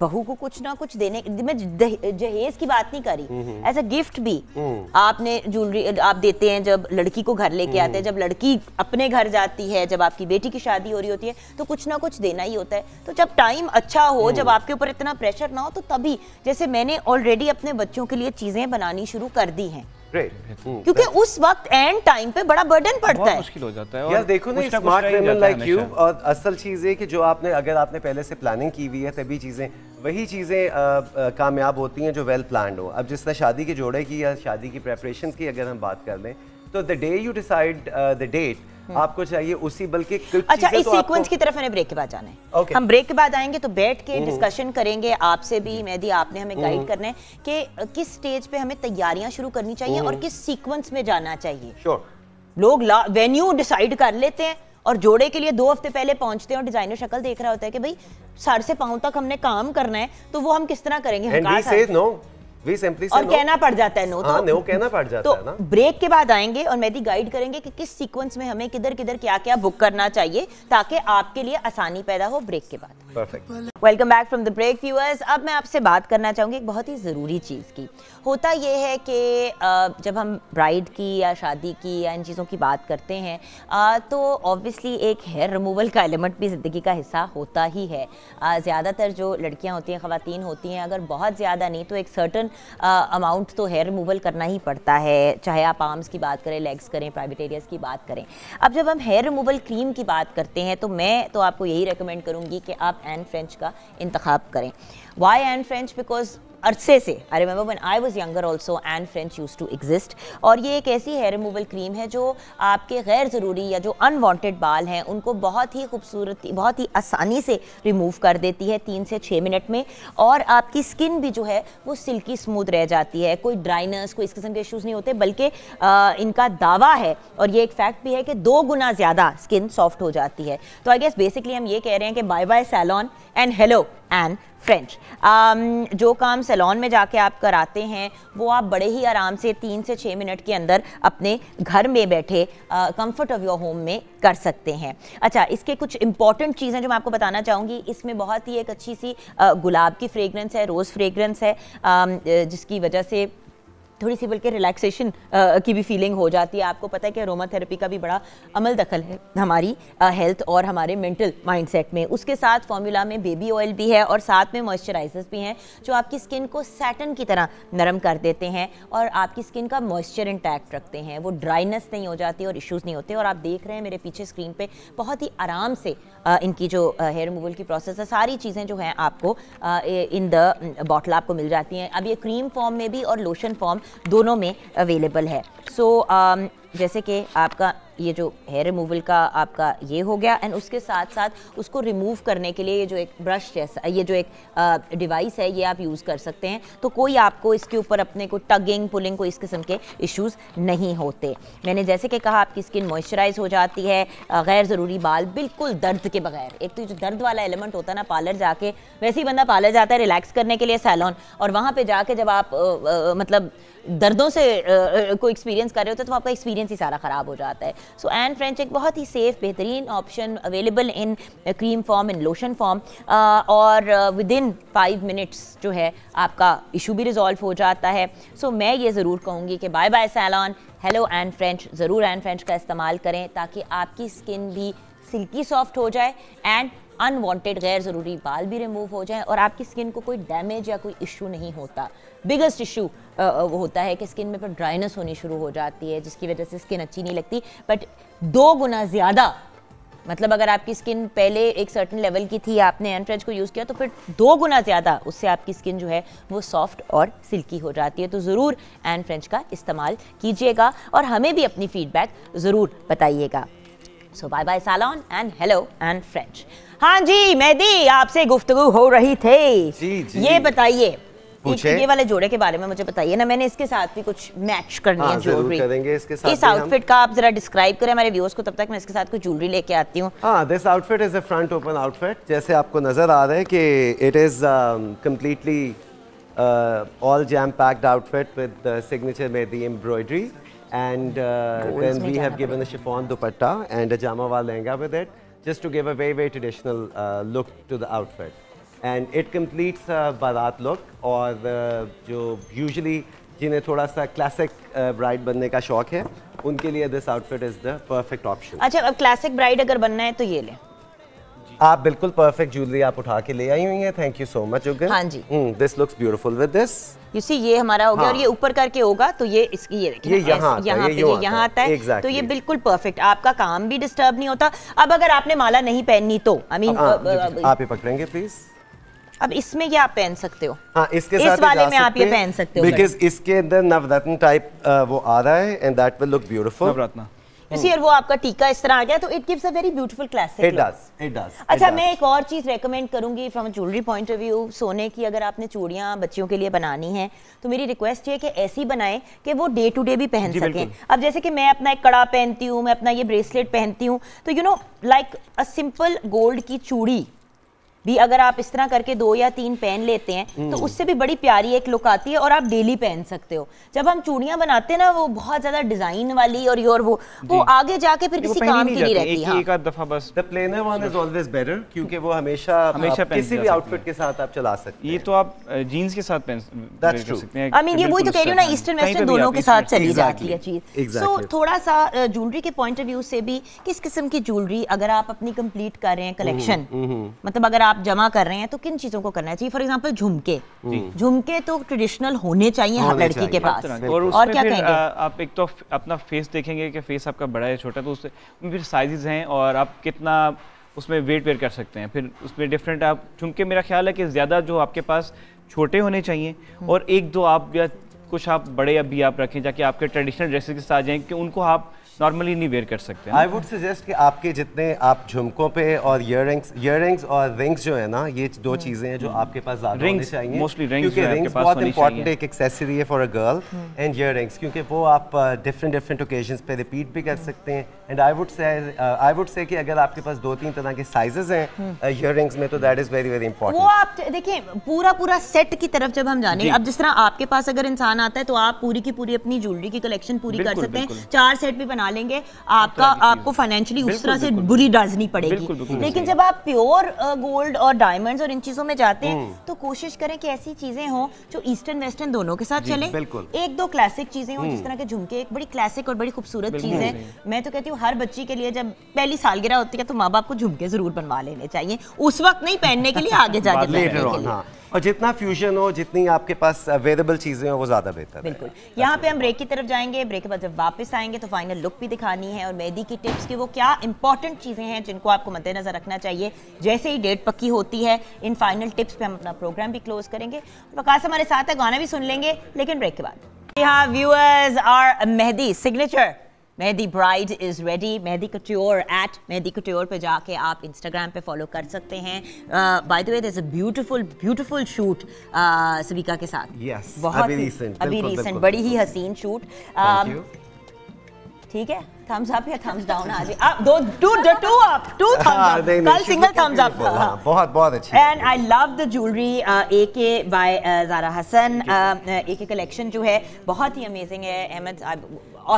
बहू को कुछ ना कुछ देने मैं जहेज की बात नहीं करी एज अ गिफ्ट भी हम्म। आपने ज्वेलरी आप देते हैं जब लड़की को घर लेके आते हैं हम्म। जब लड़की अपने घर जाती है जब आपकी बेटी की शादी हो रही होती है तो कुछ ना कुछ देना ही होता है तो जब टाइम अच्छा हो हम्म। जब आपके ऊपर इतना प्रेशर ना हो तो तभी जैसे मैंने ऑलरेडी अपने बच्चों के लिए चीज़ें बनानी शुरू कर दी हैं क्योंकि उस वक्त एंड टाइम पे बड़ा बर्डन पड़ता है मुश्किल हो जाता है यार देखो ना स्मार्ट वेमन लाइक यू और असल चीज़ है कि जो आपने अगर आपने पहले से प्लानिंग की हुई है तभी चीज़ें वही चीज़ें कामयाब होती हैं जो वेल प्लान हो अब जिस तरह शादी के जोड़े की या शादी की प्रेपरेशन की अगर हम बात कर लें तो the day you decide the date हम्म। आपको चाहिए उसी बल्कि अच्छा इस सीक्वेंस तो की तरफ हमें ब्रेक के बाद जाना है हम ब्रेक के बाद आएंगे तो बैठ के डिस्कशन करेंगे आपसे भी मेहदी आपने हमें गाइड करना है कि किस स्टेज पे हमें तैयारियां शुरू करनी चाहिए और किस सीक्वेंस में जाना चाहिए लोग वेन्यू डिसाइड कर लेते हैं और जोड़े के लिए दो हफ्ते पहले पहुंचते हैं और डिजाइनर शक्ल देख रहा होता है कि भाई सर से पाँव तक हमने काम करना है तो वो हम किस तरह करेंगे और कहना पड़ जाता है नो हाँ, तो नो कहना पड़ जाता तो है ना ब्रेक के बाद आएंगे और मेहदी गाइड करेंगे कि किस सीक्वेंस में हमें किधर किधर क्या क्या बुक करना चाहिए ताकि आपके लिए आसानी पैदा हो ब्रेक के बाद welcome back from the break viewers अब मैं आपसे बात करना चाहूँगी एक बहुत ही ज़रूरी चीज़ की होता यह है कि जब हम ब्राइड की या शादी की या इन चीज़ों की बात करते हैं तो ऑब्वियसली एक हेयर रिमूवल का एलिमेंट भी ज़िंदगी का हिस्सा होता ही है ज़्यादातर जो लड़कियाँ होती हैं ख़वातीन होती हैं अगर बहुत ज़्यादा नहीं तो एक सर्टन अमाउंट तो हेयर रिमूवल करना ही पड़ता है चाहे आप आर्म्स की बात करें लेग्स करें प्राइवेट एरियाज़ की बात करें अब जब हम हेयर रिमूवल क्रीम की बात करते हैं तो मैं तो आपको यही रिकमेंड करूँगी कि आप एन फ्रेंच का इंतखब करें वाई एन फ्रेंच बिकॉज अरसे से I remember when I was younger also and French use to exist और ये एक ऐसी हेयर रिमूवल क्रीम है जो आपके गैर ज़रूरी या जो अनवांटेड बाल हैं उनको बहुत ही खूबसूरती बहुत ही आसानी से रिमूव कर देती है तीन से छः मिनट में और आपकी स्किन भी जो है वो सिल्की स्मूथ रह जाती है कोई ड्राइनेस कोई इस किस्म के इशूज़ नहीं होते बल्कि इनका दावा है और ये एक फैक्ट भी है कि दो गुना ज़्यादा स्किन सॉफ्ट हो जाती है तो आई गेस बेसिकली हम ये कह रहे हैं कि bye bye salon and hello and French um, जो काम सैलॉन में जाके आप कराते हैं वो आप बड़े ही आराम से तीन से छः मिनट के अंदर अपने घर में बैठे कंफर्ट ऑफ योर होम में कर सकते हैं अच्छा इसके कुछ इंपॉर्टेंट चीज़ें जो मैं आपको बताना चाहूँगी इसमें बहुत ही एक अच्छी सी uh, गुलाब की फ्रेगरेंस है रोज़ फ्रेगरेंस है uh, जिसकी वजह से थोड़ी सी बल्कि रिलैक्सेशन की भी फीलिंग हो जाती है आपको पता है कि अरोमा थेरेपी का भी बड़ा अमल दखल है हमारी हेल्थ और हमारे मेंटल माइंडसेट में उसके साथ फॉर्मूला में बेबी ऑयल भी है और साथ में मॉइस्चराइजर्स भी हैं जो आपकी स्किन को सैटन की तरह नरम कर देते हैं और आपकी स्किन का मॉइस्चर इंटैक्ट रखते हैं वो ड्राइनेस नहीं हो जाती और इश्यूज़ नहीं होते और आप देख रहे हैं मेरे पीछे स्क्रीन पर बहुत ही आराम से इनकी जो हेयर रिमूवल की प्रोसेस है सारी चीज़ें जो हैं आपको इन द बॉटल आपको मिल जाती हैं अब ये क्रीम फॉर्म में भी और लोशन फॉर्म दोनों में अवेलेबल है सो so, um, जैसे कि आपका ये जो हेयर रिमूवल का आपका ये हो गया एंड उसके साथ साथ उसको रिमूव करने के लिए ये जो एक ब्रश जैसा ये जो एक डिवाइस है ये आप यूज़ कर सकते हैं तो कोई आपको इसके ऊपर अपने को टगिंग पुलिंग को इस किस्म के इश्यूज़ नहीं होते मैंने जैसे कि कहा आपकी स्किन मॉइस्चराइज हो जाती है गैर ज़रूरी बाल बिल्कुल दर्द के बगैर एक तो जो दर्द वाला एलिमेंट होता है ना पार्लर जाके वैसे ही बंदा पार्लर जाता है रिलैक्स करने के लिए सैलॉन और वहाँ पर जाके जब आप मतलब दर्दों से को एक्सपीरियंस कर रहे होते तो आपका एक्सपीरियंस एक्सपीरियंस ही सारा ख़राब हो जाता है सो एन फ्रेंच एक बहुत ही सेफ़ बेहतरीन option available in cream form in lotion form और विद इन फाइव मिनट्स जो है आपका इशू भी रिजॉल्व हो जाता है सो so, मैं ये ज़रूर कहूँगी कि bye bye salon hello Anne French ज़रूर एन फ्रेंच का इस्तेमाल करें ताकि आपकी स्किन भी सिल्की सॉफ्ट हो जाए एंड अनवांटेड गैर ज़रूरी बाल भी रिमूव हो जाए और आपकी स्किन को कोई डैमेज या कोई इशू नहीं होता बिगेस्ट इशू uh, uh, वो होता है कि स्किन में पर ड्राइनेस होनी शुरू हो जाती है जिसकी वजह से स्किन अच्छी नहीं लगती बट दो गुना ज़्यादा मतलब अगर आपकी स्किन पहले एक सर्टन लेवल की थी आपने एंट्रेज को यूज़ किया तो फिर दो गुना ज़्यादा उससे आपकी स्किन जो है वो सॉफ्ट और सिल्की हो जाती है तो ज़रूर एंट्रेंच फ्रेंच का इस्तेमाल कीजिएगा और हमें भी अपनी फीडबैक ज़रूर बताइएगा so bye bye salon and hello and French हाँ जी मेहदी आपसे गुफ्तगु हो रही थी जी, जी। ये बताइए पूछे ये वाले जोड़े के बारे में मुझे बताइए ना मैंने इसके साथ भी कुछ मैच करनी हाँ, है ज्वेलरी करेंगे इसके साथ इस आउटफिट का आप जरा डिस्क्राइब करें हमारे व्यूअर्स को तब तक मैं इसके साथ कुछ ज्वेलरी लेके आती हूँ this outfit is a front open outfit जैसे आपको नजर आ रहा है कि it is completely all jam packed outfit with signature में the embroidery and then we have given a chiffon dupatta and a जामा jamawal lehenga with it just to give a very very traditional look to the outfit and it completes baraat look और uh, जो usually जिन्हें थोड़ा सा classic bride uh, बनने का शौक है उनके लिए this outfit is the perfect option अच्छा अब क्लासिक ब्राइड अगर बनना है तो ये लें आप बिल्कुल परफेक्ट ज्वेलरी आप उठा के ले आई हुई हैं thank you so much okay हां जी हम this looks beautiful with this you see ये हमारा हो गया हाँ. और ये हाँ। ऊपर करके होगा तो ये इसकी ये देखिए ये यहां यहां पे ये यहां आता है exactly. तो ये बिल्कुल परफेक्ट आपका काम भी डिस्टर्ब नहीं होता अब अगर आपने माला नहीं पहननी तो आई मीन हाँ, आप ही पकड़ेंगे प्लीज़ अब इसमें क्या आप पहन सकते हो हाँ इसके साथ इस वाले में आप ये पहन सकते हो बिकॉज इसके अंदर नवरत्न टाइप वो आ रहा है and that will look beautiful navratna और वो आपका टीका इस तरह आ गया तो it gives a very beautiful classic it does it does अच्छा मैं एक और चीज रेकमेंड करूंगी from jewellery point of view सोने की अगर आपने चूड़ियां बच्चियों के लिए बनानी है तो मेरी रिक्वेस्ट ये है कि ऐसी बनाएं कि वो डे टू डे भी पहन सकें अब जैसे कि मैं अपना एक कड़ा पहनती हूँ मैं अपना ये ब्रेसलेट पहनती हूँ तो you know like a simple gold की चूड़ी भी अगर आप इस तरह करके दो या तीन पहन लेते हैं हम्म। तो उससे भी बड़ी प्यारी एक लुक आती है और आप डेली पहन सकते हो जब हम चूड़ियां बनाते हैं ना वो बहुत ज्यादा डिजाइन वाली और योर वो वो आगे जाके फिर किसी काम की नहीं रहती हाँ। एक आध दफा बस the plainer one is always better क्योंकि वो हमेशा हमेशा किसी भी आउटफिट के साथ आप चला सकते हैं ये तो आप जीन्स के साथ पहन सकते हैं आई मीन ये वही तो कह रही हूं ना ईस्टर्न वेस्टर्न दोनों के साथ चली जाती है चीज सो थोड़ा सा ज्वेलरी के पॉइंट ऑफ व्यू से भी किस किस्म की ज्वेलरी अगर आप अपनी कंप्लीट कर रहे हैं कलेक्शन हम्म, हम्म, मतलब अगर आप आप जमा कर रहे हैं तो किन चीजों को करना चाहिए फॉर एग्जाम्पल झुमके झुमके तो ट्रेडिशनल होने चाहिए हर लड़की के पास और, और क्या कहेंगे आप एक तो अपना फेस देखेंगे कि फेस आपका बड़ा है छोटा तो उससे फिर साइजेज हैं और आप कितना उसमें वेट वेयर कर सकते हैं फिर उसमें डिफरेंट आप झुमके मेरा ख्याल है कि ज़्यादा जो आपके पास छोटे होने चाहिए हम्म। और एक दो आप या कुछ आप बड़े अभी आप रखें जाके आपके ट्रेडिशनल ड्रेसेस के साथ जाएं कि उनको आप हाँ नॉर्मली नहीं वेयर कर सकते आई वुड सजेस्ट कि आपके जितने आप झुमकों पे और इयर रिंग्स और रिंग्स जो है ना ये दो हम्म। चीज़ें हैं जो आपके पास ज़्यादा होनी चाहिए मोस्टली रिंग्स क्योंकि रिंग्स बहुत इंपॉर्टेंट एक एक्सेसरी है for a girl and earrings क्योंकि वो आप डिफरेंट डिफरेंट ओकेजंस पे रिपीट भी कर हम्म। सकते हैं एंड आई वुड से आई वुड से कि अगर आपके पास दो तीन तरह के साइजेस हैं इयर हम्म। रिंग्स uh, में तो that is very very important वो आप देखिए पूरा पूरा सेट की तरफ जब हम जाने अब जिस तरह आपके पास अगर इंसान आता है तो आप पूरी की पूरी अपनी ज्वेलरी की कलेक्शन पूरी कर सकते हैं चार सेट भी बना बना लेंगे आपका आपको फाइनेंशियली उस तरह से बुरी डाजनी पड़ेगी लेकिन जब आप प्योर गोल्ड और डायमंड्स और इन चीज़ों में जाते हैं हम्म। तो कोशिश करें कि ऐसी चीज़ें हों जो ईस्टर्न वेस्टर्न दोनों के साथ चले एक दो क्लासिक चीज़ें हों जिस हम्म। तरह के झुमके एक बड़ी क्लासिक और बड़ी खूबसूरत चीज़ है मैं तो कहती हूँ हर बच्ची के लिए जब पहली सालगिरह होती है तो माँ बाप को झुमके ज़रूर बनवा लेने चाहिए उस वक्त नहीं पहनने के लिए आगे जाके पहनने के लिए हाँ। और जितना फ्यूजन हो जितनी आपके पास अवेलेबल चीज़ें हो वो ज़्यादा बेहतर बिल्कुल यहाँ पे हम ब्रेक की तरफ जाएंगे ब्रेक के बाद जब वापस आएंगे तो फाइनल लुक भी दिखानी है और मेहदी की टिप्स की वो क्या इंपॉर्टेंट चीज़ें हैं जिनको आपको मद्देनजर रखना चाहिए जैसे ही डेट पक्की होती है इन फाइनल टिप्स पर हम अपना प्रोग्राम भी क्लोज करेंगे वकास हमारे साथ है गाना भी सुन लेंगे लेकिन ब्रेक के बाद यहाँ viewers are Mehdi signature Mehdi bride is ready Mehdi couture at Mehdi couture पे जाके आप इंस्टाग्राम पे फॉलो कर सकते हैं by the way this a beautiful beautiful shoot Sabika के साथ yes, बहुत अभी रीसेंट अभी रीसेंट बड़ी ही हसीन शूट ठीक है थम्स अप या थम्स डाउन आज आप दो two the two up two thumbs up कल सिंगल थम्स अप बहुत बहुत अच्छी and I love the jewellery A K by Zara Hasan ए के कलेक्शन जो है बहुत ही अमेजिंग है Ahmad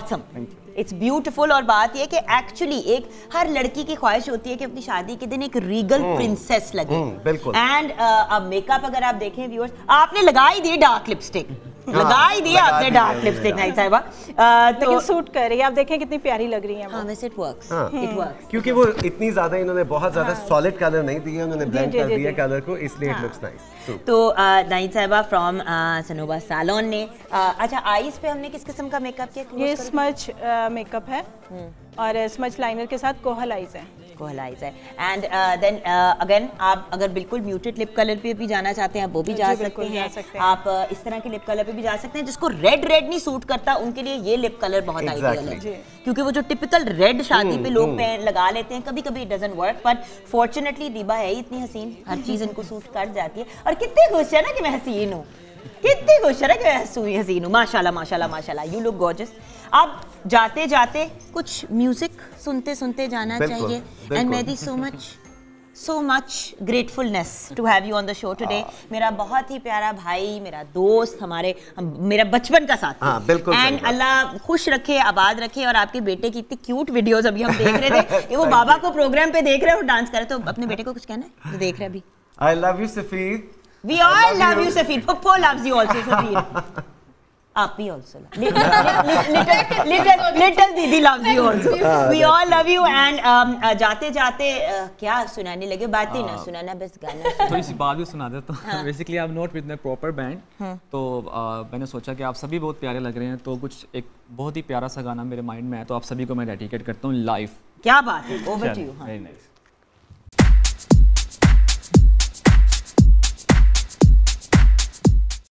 awesome thank you it's beautiful और बात यह कि एक्चुअली एक हर लड़की की ख्वाहिश होती है कि अपनी शादी के दिन एक रीगल प्रिंसेस हम्म, लगे हम्म, बिल्कुल एंड uh, अब मेकअप अगर आप देखें व्यूअर्स आपने लगा ही दी डार्क लिपस्टिक लगा ही दिया आपने डार्क लिपस्टिक साहिबा uh, तो सूट कर रही है आप देखें कितनी प्यारी लग रही है हां वैसे इट वर्क्स इट वर्क्स क्योंकि वो इतनी ज्यादा इन्होंने बहुत ज्यादा सॉलिड हाँ। कलर नहीं दिए उन्होंने ब्लेंड कर दिया कलर को इसलिए इट लुक्स नाइस तो uh, Sahiba from Sanoba salon ने अच्छा आईज पे हमने किस किस्म का मेकअप किया ये स्मच का मेकअप है और स्मच लाइनर के साथ कोहल आइज है कोहल आइज है एंड देन अगेन आप अगर बिल्कुल म्यूटेड लिप कलर पे भी जाना चाहते हैं वो भी जा सकते हैं आप uh, इस तरह के लिप कलर पे भी जा सकते हैं जिसको रेड रेड नहीं सूट करता उनके लिए ये लिप कलर बहुत आइडियल है क्योंकि वो जो टिपिकल रेड शादी हम्म, पे लोग हम्म। पहन लगा लेते हैं कभी कभी it doesn't work but fortunately Deeba है इतनी हसीन हर चीज इनको सूट कर जाती है और कितने खुश है ना कि मैं हसीन हूँ कितनी खुश है ना कि मैं हसीन हूँ माशाल्लाह माशाल्लाह माशाल्लाह यू लुक गॉर्जियस अब जाते जाते कुछ म्यूजिक सुनते सुनते जाना चाहिए एंड मैं the so much so much gratefulness to have you on the show today मेरा बहुत ही प्यारा भाई मेरा दोस्त हमारे मेरा बचपन का साथ एंड हाँ, अल्लाह खुश रखे आबाद रखे और आपके बेटे की इतनी क्यूट वीडियोस अभी हम देख रहे थे वो बाबा को प्रोग्राम पे देख रहे हैं और डांस कर रहे तो अपने बेटे को कुछ कहना है जो तो देख रहे अभी I love you Safeer we all love you Safeer Pappo loves you also Safeer आप ही दीदी um, uh, जाते जाते uh, क्या सुनाने लगे ना हाँ। सुनाना बस गाना थोड़ी सी बात भी सुना देता हूँ basically I not with proper band तो, हाँ। हाँ। तो uh, मैंने सोचा कि आप सभी बहुत प्यारे लग रहे हैं तो कुछ एक बहुत ही प्यारा सा गाना मेरे माइंड में है तो आप सभी को मैं डेडिकेट करता हूँ लाइफ क्या बात है ओवर टू यू